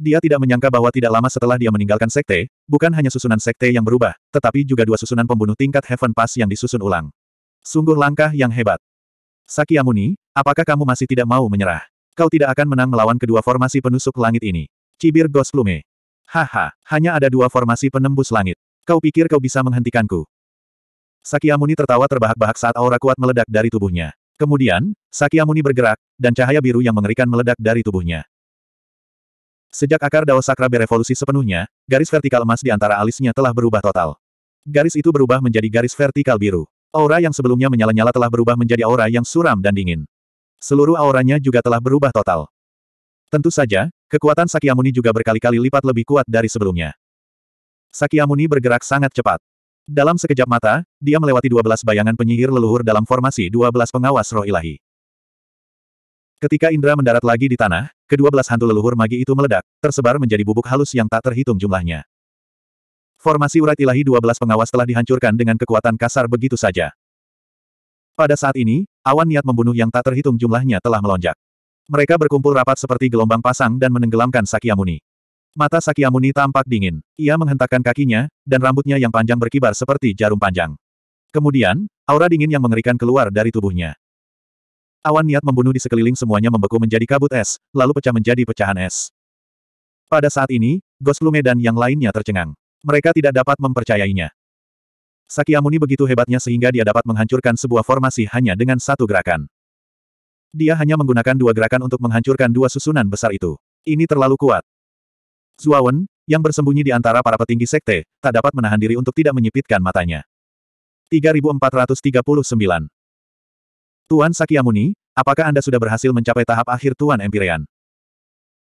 Dia tidak menyangka bahwa tidak lama setelah dia meninggalkan sekte, bukan hanya susunan sekte yang berubah, tetapi juga dua susunan pembunuh tingkat Heaven Pass yang disusun ulang. Sungguh langkah yang hebat. Sakyamuni, apakah kamu masih tidak mau menyerah? Kau tidak akan menang melawan kedua formasi penusuk langit ini. Cibir Ghost Plume. Haha, hanya ada dua formasi penembus langit. Kau pikir kau bisa menghentikanku? Sakyamuni tertawa terbahak-bahak saat aura kuat meledak dari tubuhnya. Kemudian, Sakyamuni bergerak, dan cahaya biru yang mengerikan meledak dari tubuhnya. Sejak akar Dao Sakra berevolusi sepenuhnya, garis vertikal emas di antara alisnya telah berubah total. Garis itu berubah menjadi garis vertikal biru. Aura yang sebelumnya menyala-nyala telah berubah menjadi aura yang suram dan dingin. Seluruh auranya juga telah berubah total. Tentu saja, Kekuatan Sakyamuni juga berkali-kali lipat lebih kuat dari sebelumnya. Sakyamuni bergerak sangat cepat. Dalam sekejap mata, dia melewati 12 bayangan penyihir leluhur dalam formasi 12 pengawas roh ilahi. Ketika Indra mendarat lagi di tanah, kedua belas hantu leluhur magi itu meledak, tersebar menjadi bubuk halus yang tak terhitung jumlahnya. Formasi urat ilahi 12 pengawas telah dihancurkan dengan kekuatan kasar begitu saja. Pada saat ini, awan niat membunuh yang tak terhitung jumlahnya telah melonjak. Mereka berkumpul rapat seperti gelombang pasang dan menenggelamkan Sakyamuni. Mata Sakyamuni tampak dingin. Ia menghentakkan kakinya, dan rambutnya yang panjang berkibar seperti jarum panjang. Kemudian, aura dingin yang mengerikan keluar dari tubuhnya. Awan niat membunuh di sekeliling semuanya membeku menjadi kabut es, lalu pecah menjadi pecahan es. Pada saat ini, Goslume dan yang lainnya tercengang. Mereka tidak dapat mempercayainya. Sakyamuni begitu hebatnya sehingga dia dapat menghancurkan sebuah formasi hanya dengan satu gerakan. Dia hanya menggunakan dua gerakan untuk menghancurkan dua susunan besar itu. Ini terlalu kuat. Zuawan, yang bersembunyi di antara para petinggi sekte, tak dapat menahan diri untuk tidak menyipitkan matanya. 3439 Tuan Sakyamuni, apakah Anda sudah berhasil mencapai tahap akhir Tuan Empirean?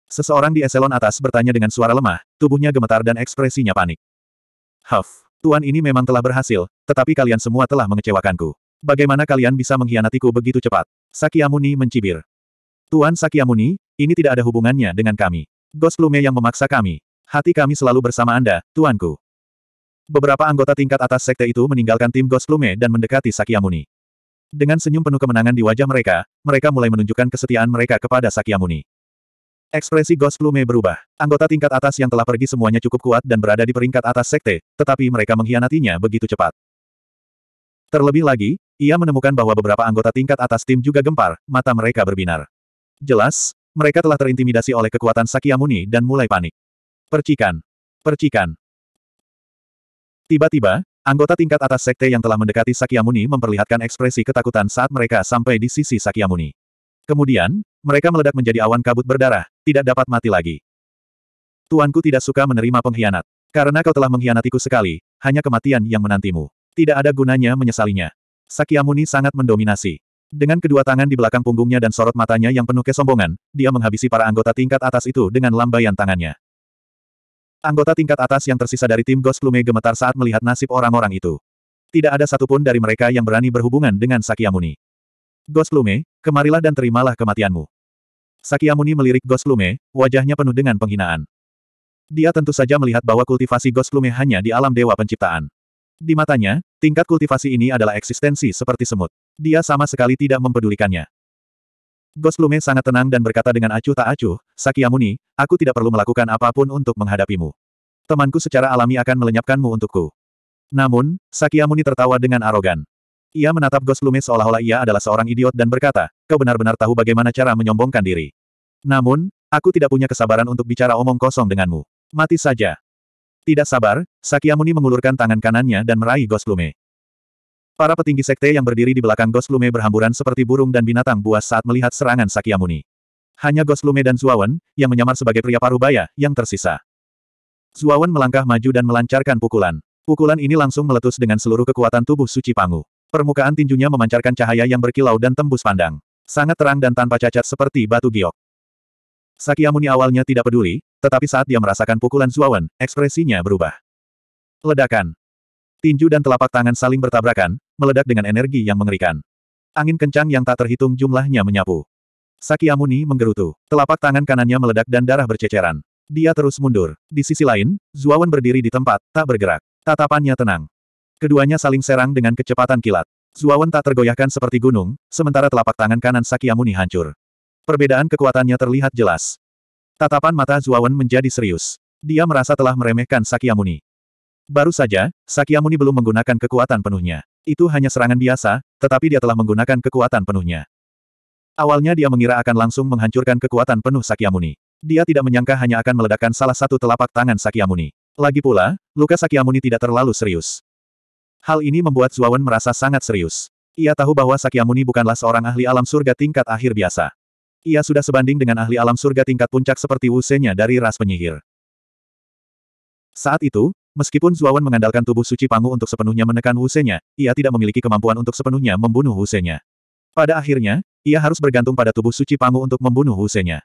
Seseorang di eselon atas bertanya dengan suara lemah, tubuhnya gemetar dan ekspresinya panik. Huff, Tuan ini memang telah berhasil, tetapi kalian semua telah mengecewakanku. Bagaimana kalian bisa mengkhianatiku begitu cepat? Sakyamuni mencibir. Tuan Sakyamuni, ini tidak ada hubungannya dengan kami. Ghost Plume yang memaksa kami. Hati kami selalu bersama Anda, Tuanku. Beberapa anggota tingkat atas sekte itu meninggalkan tim Ghost Plume dan mendekati Sakyamuni. Dengan senyum penuh kemenangan di wajah mereka, mereka mulai menunjukkan kesetiaan mereka kepada Sakyamuni. Ekspresi Ghost Plume berubah. Anggota tingkat atas yang telah pergi semuanya cukup kuat dan berada di peringkat atas sekte, tetapi mereka mengkhianatinya begitu cepat. Terlebih lagi, ia menemukan bahwa beberapa anggota tingkat atas tim juga gempar, mata mereka berbinar. Jelas, mereka telah terintimidasi oleh kekuatan Sakyamuni dan mulai panik. Percikan. Percikan. Tiba-tiba, anggota tingkat atas sekte yang telah mendekati Sakyamuni memperlihatkan ekspresi ketakutan saat mereka sampai di sisi Sakyamuni. Kemudian, mereka meledak menjadi awan kabut berdarah, tidak dapat mati lagi. Tuanku tidak suka menerima pengkhianat. Karena kau telah mengkhianatiku sekali, hanya kematian yang menantimu. Tidak ada gunanya menyesalinya. Sakyamuni sangat mendominasi. Dengan kedua tangan di belakang punggungnya dan sorot matanya yang penuh kesombongan, dia menghabisi para anggota tingkat atas itu dengan lambaian tangannya. Anggota tingkat atas yang tersisa dari tim Ghost Plume gemetar saat melihat nasib orang-orang itu. Tidak ada satupun dari mereka yang berani berhubungan dengan Sakyamuni. Ghost Plume, kemarilah dan terimalah kematianmu. Sakyamuni melirik Ghost Plume, wajahnya penuh dengan penghinaan. Dia tentu saja melihat bahwa kultivasi Ghost Plume hanya di alam Dewa Penciptaan. Di matanya, tingkat kultivasi ini adalah eksistensi seperti semut. Dia sama sekali tidak mempedulikannya. Ghost sangat tenang dan berkata dengan acuh tak acuh, Sakyamuni, aku tidak perlu melakukan apapun untuk menghadapimu. Temanku secara alami akan melenyapkanmu untukku. Namun, Sakyamuni tertawa dengan arogan. Ia menatap Ghost seolah-olah ia adalah seorang idiot dan berkata, kau benar-benar tahu bagaimana cara menyombongkan diri. Namun, aku tidak punya kesabaran untuk bicara omong kosong denganmu. Mati saja. Tidak sabar, Sakyamuni mengulurkan tangan kanannya dan meraih Lume. Para petinggi sekte yang berdiri di belakang Lume berhamburan seperti burung dan binatang buas saat melihat serangan Sakyamuni. Hanya Lume dan Zuawan, yang menyamar sebagai pria parubaya, yang tersisa. Zuawan melangkah maju dan melancarkan pukulan. Pukulan ini langsung meletus dengan seluruh kekuatan tubuh suci Pangu. Permukaan tinjunya memancarkan cahaya yang berkilau dan tembus pandang. Sangat terang dan tanpa cacat seperti batu giok. Sakyamuni awalnya tidak peduli, tetapi saat dia merasakan pukulan Zuawan, ekspresinya berubah. Ledakan. Tinju dan telapak tangan saling bertabrakan, meledak dengan energi yang mengerikan. Angin kencang yang tak terhitung jumlahnya menyapu. Sakyamuni menggerutu. Telapak tangan kanannya meledak dan darah berceceran. Dia terus mundur. Di sisi lain, Zuawan berdiri di tempat, tak bergerak. Tatapannya tenang. Keduanya saling serang dengan kecepatan kilat. Zuawan tak tergoyahkan seperti gunung, sementara telapak tangan kanan Sakyamuni hancur. Perbedaan kekuatannya terlihat jelas. Tatapan mata Zuawan menjadi serius. Dia merasa telah meremehkan Sakyamuni. Baru saja, Sakyamuni belum menggunakan kekuatan penuhnya. Itu hanya serangan biasa, tetapi dia telah menggunakan kekuatan penuhnya. Awalnya dia mengira akan langsung menghancurkan kekuatan penuh Sakyamuni. Dia tidak menyangka hanya akan meledakkan salah satu telapak tangan Sakyamuni. Lagi pula, luka Sakyamuni tidak terlalu serius. Hal ini membuat Zuawan merasa sangat serius. Ia tahu bahwa Sakyamuni bukanlah seorang ahli alam surga tingkat akhir biasa. Ia sudah sebanding dengan ahli alam surga tingkat puncak seperti Wusenya dari ras penyihir. Saat itu, meskipun Zuawan mengandalkan tubuh suci Pangu untuk sepenuhnya menekan Wusenya, ia tidak memiliki kemampuan untuk sepenuhnya membunuh Wusenya. Pada akhirnya, ia harus bergantung pada tubuh suci Pangu untuk membunuh Wusenya.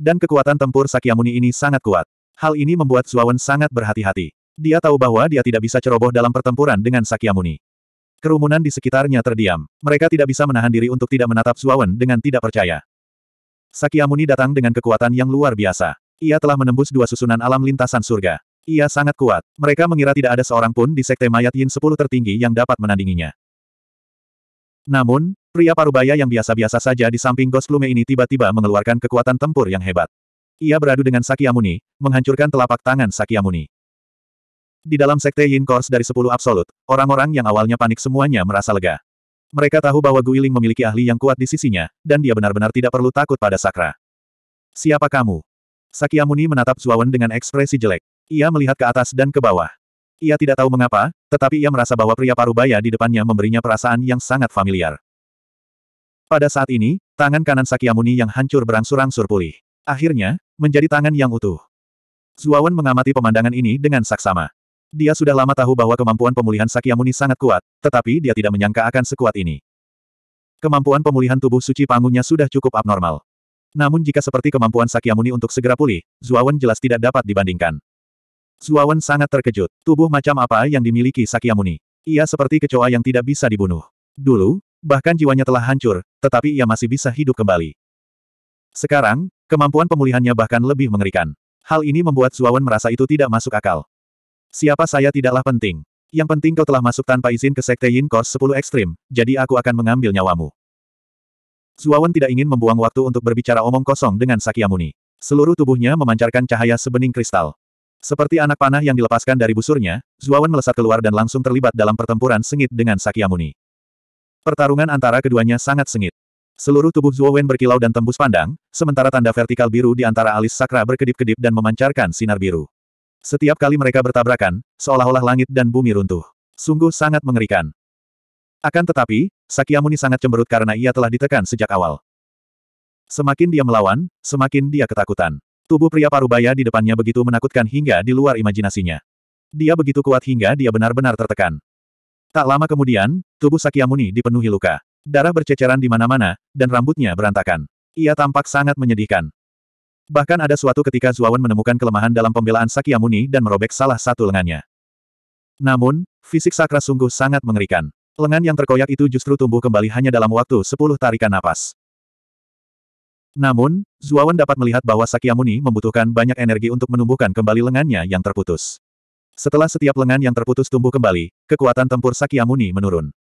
Dan kekuatan tempur Sakyamuni ini sangat kuat. Hal ini membuat Zuawan sangat berhati-hati. Dia tahu bahwa dia tidak bisa ceroboh dalam pertempuran dengan Sakyamuni. Kerumunan di sekitarnya terdiam. Mereka tidak bisa menahan diri untuk tidak menatap Zuawan dengan tidak percaya. Sakyamuni datang dengan kekuatan yang luar biasa. Ia telah menembus dua susunan alam lintasan surga. Ia sangat kuat. Mereka mengira tidak ada seorang pun di sekte mayat Yin sepuluh tertinggi yang dapat menandinginya. Namun, pria parubaya yang biasa-biasa saja di samping Gosplume ini tiba-tiba mengeluarkan kekuatan tempur yang hebat. Ia beradu dengan Sakyamuni, menghancurkan telapak tangan Sakyamuni. Di dalam sekte Yin Course dari 10 Absolut, orang-orang yang awalnya panik semuanya merasa lega. Mereka tahu bahwa Guiling memiliki ahli yang kuat di sisinya, dan dia benar-benar tidak perlu takut pada Sakra. Siapa kamu? Sakyamuni menatap Zuawan dengan ekspresi jelek. Ia melihat ke atas dan ke bawah. Ia tidak tahu mengapa, tetapi ia merasa bahwa pria parubaya di depannya memberinya perasaan yang sangat familiar. Pada saat ini, tangan kanan Sakyamuni yang hancur berangsur-angsur pulih. Akhirnya, menjadi tangan yang utuh. Zuawan mengamati pemandangan ini dengan saksama. Dia sudah lama tahu bahwa kemampuan pemulihan Sakyamuni sangat kuat, tetapi dia tidak menyangka akan sekuat ini. Kemampuan pemulihan tubuh suci panggungnya sudah cukup abnormal. Namun jika seperti kemampuan Sakyamuni untuk segera pulih, Zuawan jelas tidak dapat dibandingkan. Zuawan sangat terkejut. Tubuh macam apa yang dimiliki Sakyamuni? Ia seperti kecoa yang tidak bisa dibunuh. Dulu, bahkan jiwanya telah hancur, tetapi ia masih bisa hidup kembali. Sekarang, kemampuan pemulihannya bahkan lebih mengerikan. Hal ini membuat Zuawan merasa itu tidak masuk akal. Siapa saya tidaklah penting. Yang penting kau telah masuk tanpa izin ke Sekte Yin Course 10 Ekstrim, jadi aku akan mengambil nyawamu. Zuawan tidak ingin membuang waktu untuk berbicara omong kosong dengan Sakyamuni. Seluruh tubuhnya memancarkan cahaya sebening kristal. Seperti anak panah yang dilepaskan dari busurnya, Zuawan melesat keluar dan langsung terlibat dalam pertempuran sengit dengan Sakyamuni. Pertarungan antara keduanya sangat sengit. Seluruh tubuh Zuowen berkilau dan tembus pandang, sementara tanda vertikal biru di antara alis sakra berkedip-kedip dan memancarkan sinar biru. Setiap kali mereka bertabrakan, seolah-olah langit dan bumi runtuh. Sungguh sangat mengerikan. Akan tetapi, Sakyamuni sangat cemberut karena ia telah ditekan sejak awal. Semakin dia melawan, semakin dia ketakutan. Tubuh pria parubaya di depannya begitu menakutkan hingga di luar imajinasinya. Dia begitu kuat hingga dia benar-benar tertekan. Tak lama kemudian, tubuh Sakyamuni dipenuhi luka. Darah berceceran di mana-mana, dan rambutnya berantakan. Ia tampak sangat menyedihkan. Bahkan ada suatu ketika Zuawan menemukan kelemahan dalam pembelaan Sakyamuni dan merobek salah satu lengannya. Namun, fisik sakra sungguh sangat mengerikan. Lengan yang terkoyak itu justru tumbuh kembali hanya dalam waktu sepuluh tarikan napas. Namun, Zuawan dapat melihat bahwa Sakyamuni membutuhkan banyak energi untuk menumbuhkan kembali lengannya yang terputus. Setelah setiap lengan yang terputus tumbuh kembali, kekuatan tempur Sakyamuni menurun.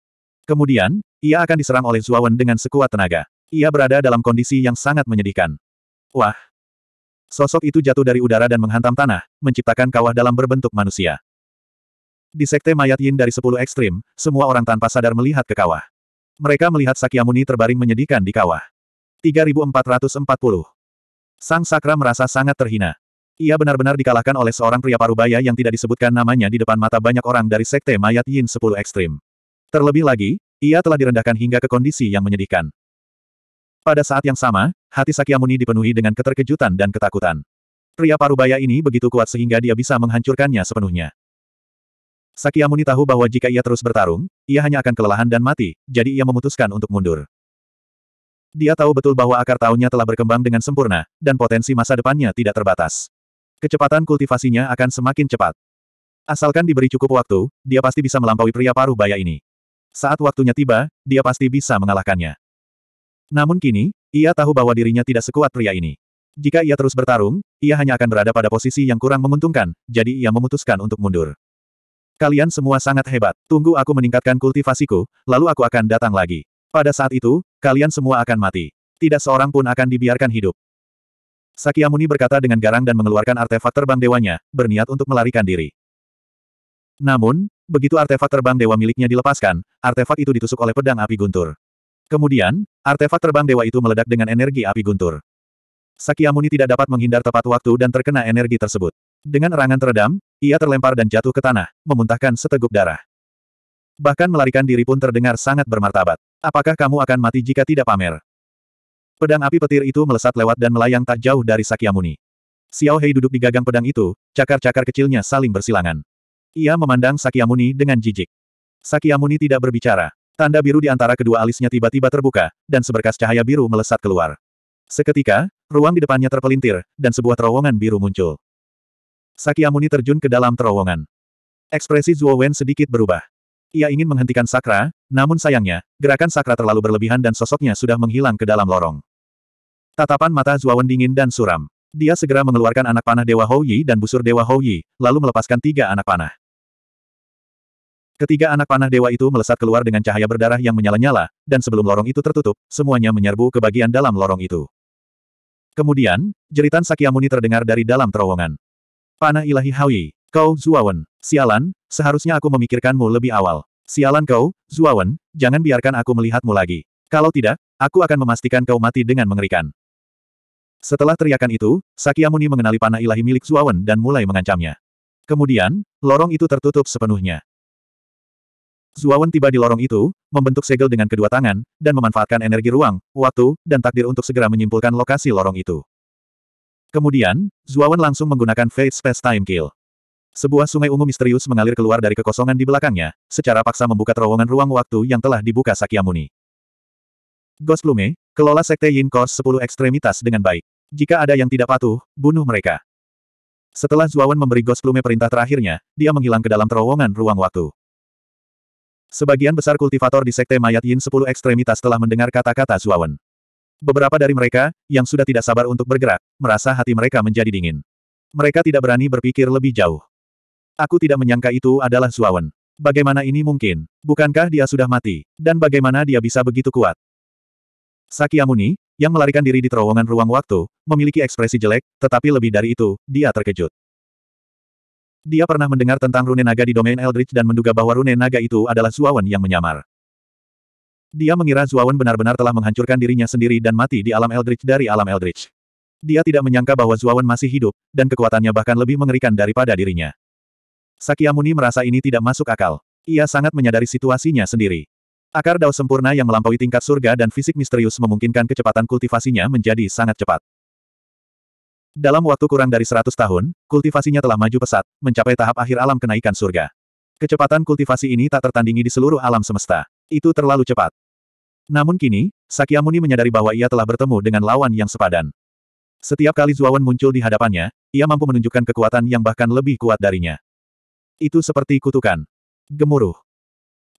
Kemudian, ia akan diserang oleh Zuawan dengan sekuat tenaga. Ia berada dalam kondisi yang sangat menyedihkan. Wah, Sosok itu jatuh dari udara dan menghantam tanah, menciptakan kawah dalam berbentuk manusia. Di sekte mayat yin dari sepuluh ekstrim, semua orang tanpa sadar melihat ke kawah. Mereka melihat Sakyamuni terbaring menyedihkan di kawah. 3440 Sang Sakra merasa sangat terhina. Ia benar-benar dikalahkan oleh seorang pria parubaya yang tidak disebutkan namanya di depan mata banyak orang dari sekte mayat yin sepuluh ekstrim. Terlebih lagi, ia telah direndahkan hingga ke kondisi yang menyedihkan. Pada saat yang sama, hati Sakyamuni dipenuhi dengan keterkejutan dan ketakutan. Pria parubaya ini begitu kuat sehingga dia bisa menghancurkannya sepenuhnya. Sakyamuni tahu bahwa jika ia terus bertarung, ia hanya akan kelelahan dan mati, jadi ia memutuskan untuk mundur. Dia tahu betul bahwa akar tahunnya telah berkembang dengan sempurna, dan potensi masa depannya tidak terbatas. Kecepatan kultivasinya akan semakin cepat. Asalkan diberi cukup waktu, dia pasti bisa melampaui pria paruh baya ini. Saat waktunya tiba, dia pasti bisa mengalahkannya. Namun kini, ia tahu bahwa dirinya tidak sekuat pria ini. Jika ia terus bertarung, ia hanya akan berada pada posisi yang kurang menguntungkan, jadi ia memutuskan untuk mundur. Kalian semua sangat hebat. Tunggu aku meningkatkan kultivasiku, lalu aku akan datang lagi. Pada saat itu, kalian semua akan mati. Tidak seorang pun akan dibiarkan hidup. Sakyamuni berkata dengan garang dan mengeluarkan artefak terbang dewanya, berniat untuk melarikan diri. Namun, begitu artefak terbang dewa miliknya dilepaskan, artefak itu ditusuk oleh pedang api guntur. Kemudian, artefak terbang dewa itu meledak dengan energi api guntur. Sakyamuni tidak dapat menghindar tepat waktu dan terkena energi tersebut. Dengan erangan teredam, ia terlempar dan jatuh ke tanah, memuntahkan seteguk darah. Bahkan melarikan diri pun terdengar sangat bermartabat. Apakah kamu akan mati jika tidak pamer? Pedang api petir itu melesat lewat dan melayang tak jauh dari Sakyamuni. Xiao Hei duduk di gagang pedang itu, cakar-cakar kecilnya saling bersilangan. Ia memandang Sakyamuni dengan jijik. Sakyamuni tidak berbicara. Tanda biru di antara kedua alisnya tiba-tiba terbuka, dan seberkas cahaya biru melesat keluar. Seketika, ruang di depannya terpelintir, dan sebuah terowongan biru muncul. Sakyamuni terjun ke dalam terowongan. Ekspresi Zuo Wen sedikit berubah. Ia ingin menghentikan Sakra, namun sayangnya, gerakan Sakra terlalu berlebihan dan sosoknya sudah menghilang ke dalam lorong. Tatapan mata Zuo Wen dingin dan suram. Dia segera mengeluarkan anak panah Dewa Houyi dan busur Dewa Houyi, lalu melepaskan tiga anak panah. Ketiga anak panah dewa itu melesat keluar dengan cahaya berdarah yang menyala-nyala, dan sebelum lorong itu tertutup, semuanya menyerbu ke bagian dalam lorong itu. Kemudian, jeritan Sakyamuni terdengar dari dalam terowongan. Panah ilahi Hawi, kau Zuawan, sialan, seharusnya aku memikirkanmu lebih awal. Sialan kau, Zuawan, jangan biarkan aku melihatmu lagi. Kalau tidak, aku akan memastikan kau mati dengan mengerikan. Setelah teriakan itu, Sakyamuni mengenali panah ilahi milik Zuawan dan mulai mengancamnya. Kemudian, lorong itu tertutup sepenuhnya. Zuawan tiba di lorong itu, membentuk segel dengan kedua tangan, dan memanfaatkan energi ruang, waktu, dan takdir untuk segera menyimpulkan lokasi lorong itu. Kemudian, Zuawan langsung menggunakan Fate Space Time Kill. Sebuah sungai ungu misterius mengalir keluar dari kekosongan di belakangnya, secara paksa membuka terowongan ruang waktu yang telah dibuka Sakyamuni. Ghost Plume, kelola Sekte Yin Course 10 ekstremitas dengan baik. Jika ada yang tidak patuh, bunuh mereka. Setelah Zuawan memberi Ghost Plume perintah terakhirnya, dia menghilang ke dalam terowongan ruang waktu. Sebagian besar kultivator di Sekte Mayat Yin 10 Ekstremitas telah mendengar kata-kata Zuawan. Beberapa dari mereka, yang sudah tidak sabar untuk bergerak, merasa hati mereka menjadi dingin. Mereka tidak berani berpikir lebih jauh. Aku tidak menyangka itu adalah Zuawan. Bagaimana ini mungkin? Bukankah dia sudah mati? Dan bagaimana dia bisa begitu kuat? Sakyamuni, yang melarikan diri di terowongan ruang waktu, memiliki ekspresi jelek, tetapi lebih dari itu, dia terkejut. Dia pernah mendengar tentang rune naga di domain Eldritch dan menduga bahwa rune naga itu adalah Zuawan yang menyamar. Dia mengira Zuawan benar-benar telah menghancurkan dirinya sendiri dan mati di alam Eldritch dari alam Eldritch. Dia tidak menyangka bahwa Zuawan masih hidup, dan kekuatannya bahkan lebih mengerikan daripada dirinya. Sakyamuni merasa ini tidak masuk akal. Ia sangat menyadari situasinya sendiri. Akar dao sempurna yang melampaui tingkat surga dan fisik misterius memungkinkan kecepatan kultivasinya menjadi sangat cepat. Dalam waktu kurang dari 100 tahun, kultivasinya telah maju pesat, mencapai tahap akhir alam kenaikan surga. Kecepatan kultivasi ini tak tertandingi di seluruh alam semesta. Itu terlalu cepat. Namun kini, Sakyamuni menyadari bahwa ia telah bertemu dengan lawan yang sepadan. Setiap kali Zuawan muncul di hadapannya, ia mampu menunjukkan kekuatan yang bahkan lebih kuat darinya. Itu seperti kutukan. Gemuruh.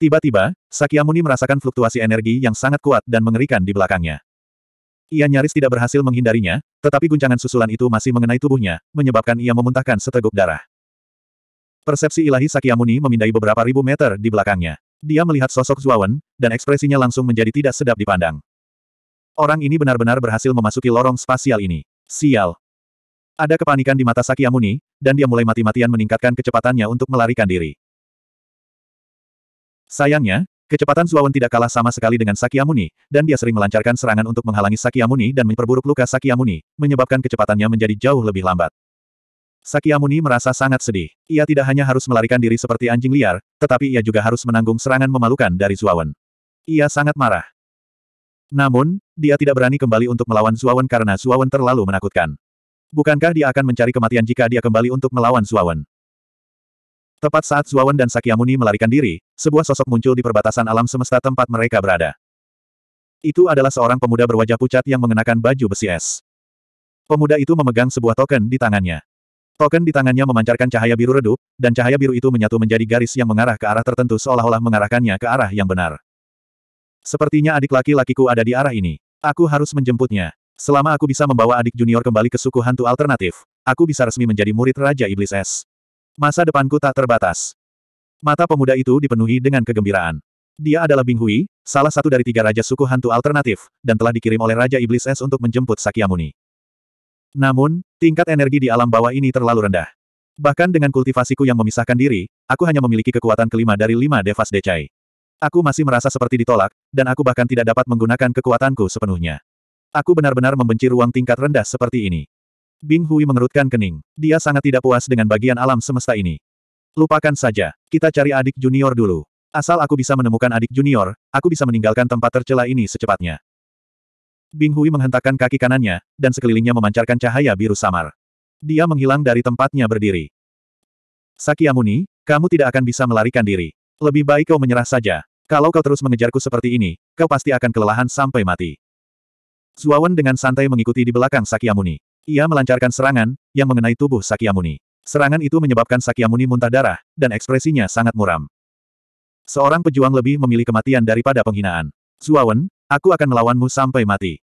Tiba-tiba, Sakyamuni merasakan fluktuasi energi yang sangat kuat dan mengerikan di belakangnya. Ia nyaris tidak berhasil menghindarinya, tetapi guncangan susulan itu masih mengenai tubuhnya, menyebabkan ia memuntahkan seteguk darah. Persepsi ilahi Sakyamuni memindai beberapa ribu meter di belakangnya. Dia melihat sosok Zuawan, dan ekspresinya langsung menjadi tidak sedap dipandang. Orang ini benar-benar berhasil memasuki lorong spasial ini. Sial. Ada kepanikan di mata Sakyamuni, dan dia mulai mati-matian meningkatkan kecepatannya untuk melarikan diri. Sayangnya, Kecepatan Zuawan tidak kalah sama sekali dengan Sakyamuni, dan dia sering melancarkan serangan untuk menghalangi Sakyamuni dan memperburuk luka Sakyamuni, menyebabkan kecepatannya menjadi jauh lebih lambat. Sakyamuni merasa sangat sedih. Ia tidak hanya harus melarikan diri seperti anjing liar, tetapi ia juga harus menanggung serangan memalukan dari Zuawan. Ia sangat marah. Namun, dia tidak berani kembali untuk melawan Zuawan karena Zuawan terlalu menakutkan. Bukankah dia akan mencari kematian jika dia kembali untuk melawan Zuawan? Tepat saat Zuawan dan Sakyamuni melarikan diri, sebuah sosok muncul di perbatasan alam semesta tempat mereka berada. Itu adalah seorang pemuda berwajah pucat yang mengenakan baju besi es. Pemuda itu memegang sebuah token di tangannya. Token di tangannya memancarkan cahaya biru redup, dan cahaya biru itu menyatu menjadi garis yang mengarah ke arah tertentu seolah-olah mengarahkannya ke arah yang benar. Sepertinya adik laki-lakiku ada di arah ini. Aku harus menjemputnya. Selama aku bisa membawa adik junior kembali ke suku hantu alternatif, aku bisa resmi menjadi murid Raja Iblis Es. Masa depanku tak terbatas. Mata pemuda itu dipenuhi dengan kegembiraan. Dia adalah Bing Hui, salah satu dari tiga raja suku hantu alternatif, dan telah dikirim oleh Raja Iblis S untuk menjemput Sakyamuni. Namun, tingkat energi di alam bawah ini terlalu rendah. Bahkan dengan kultivasiku yang memisahkan diri, aku hanya memiliki kekuatan kelima dari lima Devas Decai. Aku masih merasa seperti ditolak, dan aku bahkan tidak dapat menggunakan kekuatanku sepenuhnya. Aku benar-benar membenci ruang tingkat rendah seperti ini. Bing Hui mengerutkan kening. Dia sangat tidak puas dengan bagian alam semesta ini. Lupakan saja, kita cari adik junior dulu. Asal aku bisa menemukan adik junior, aku bisa meninggalkan tempat tercela ini secepatnya. Bing Hui menghentakkan kaki kanannya, dan sekelilingnya memancarkan cahaya biru samar. Dia menghilang dari tempatnya berdiri. Sakyamuni, kamu tidak akan bisa melarikan diri. Lebih baik kau menyerah saja. Kalau kau terus mengejarku seperti ini, kau pasti akan kelelahan sampai mati. Zuawan dengan santai mengikuti di belakang Sakyamuni. Ia melancarkan serangan, yang mengenai tubuh Sakyamuni. Serangan itu menyebabkan Sakyamuni muntah darah, dan ekspresinya sangat muram. Seorang pejuang lebih memilih kematian daripada penghinaan. Zuawan, aku akan melawanmu sampai mati.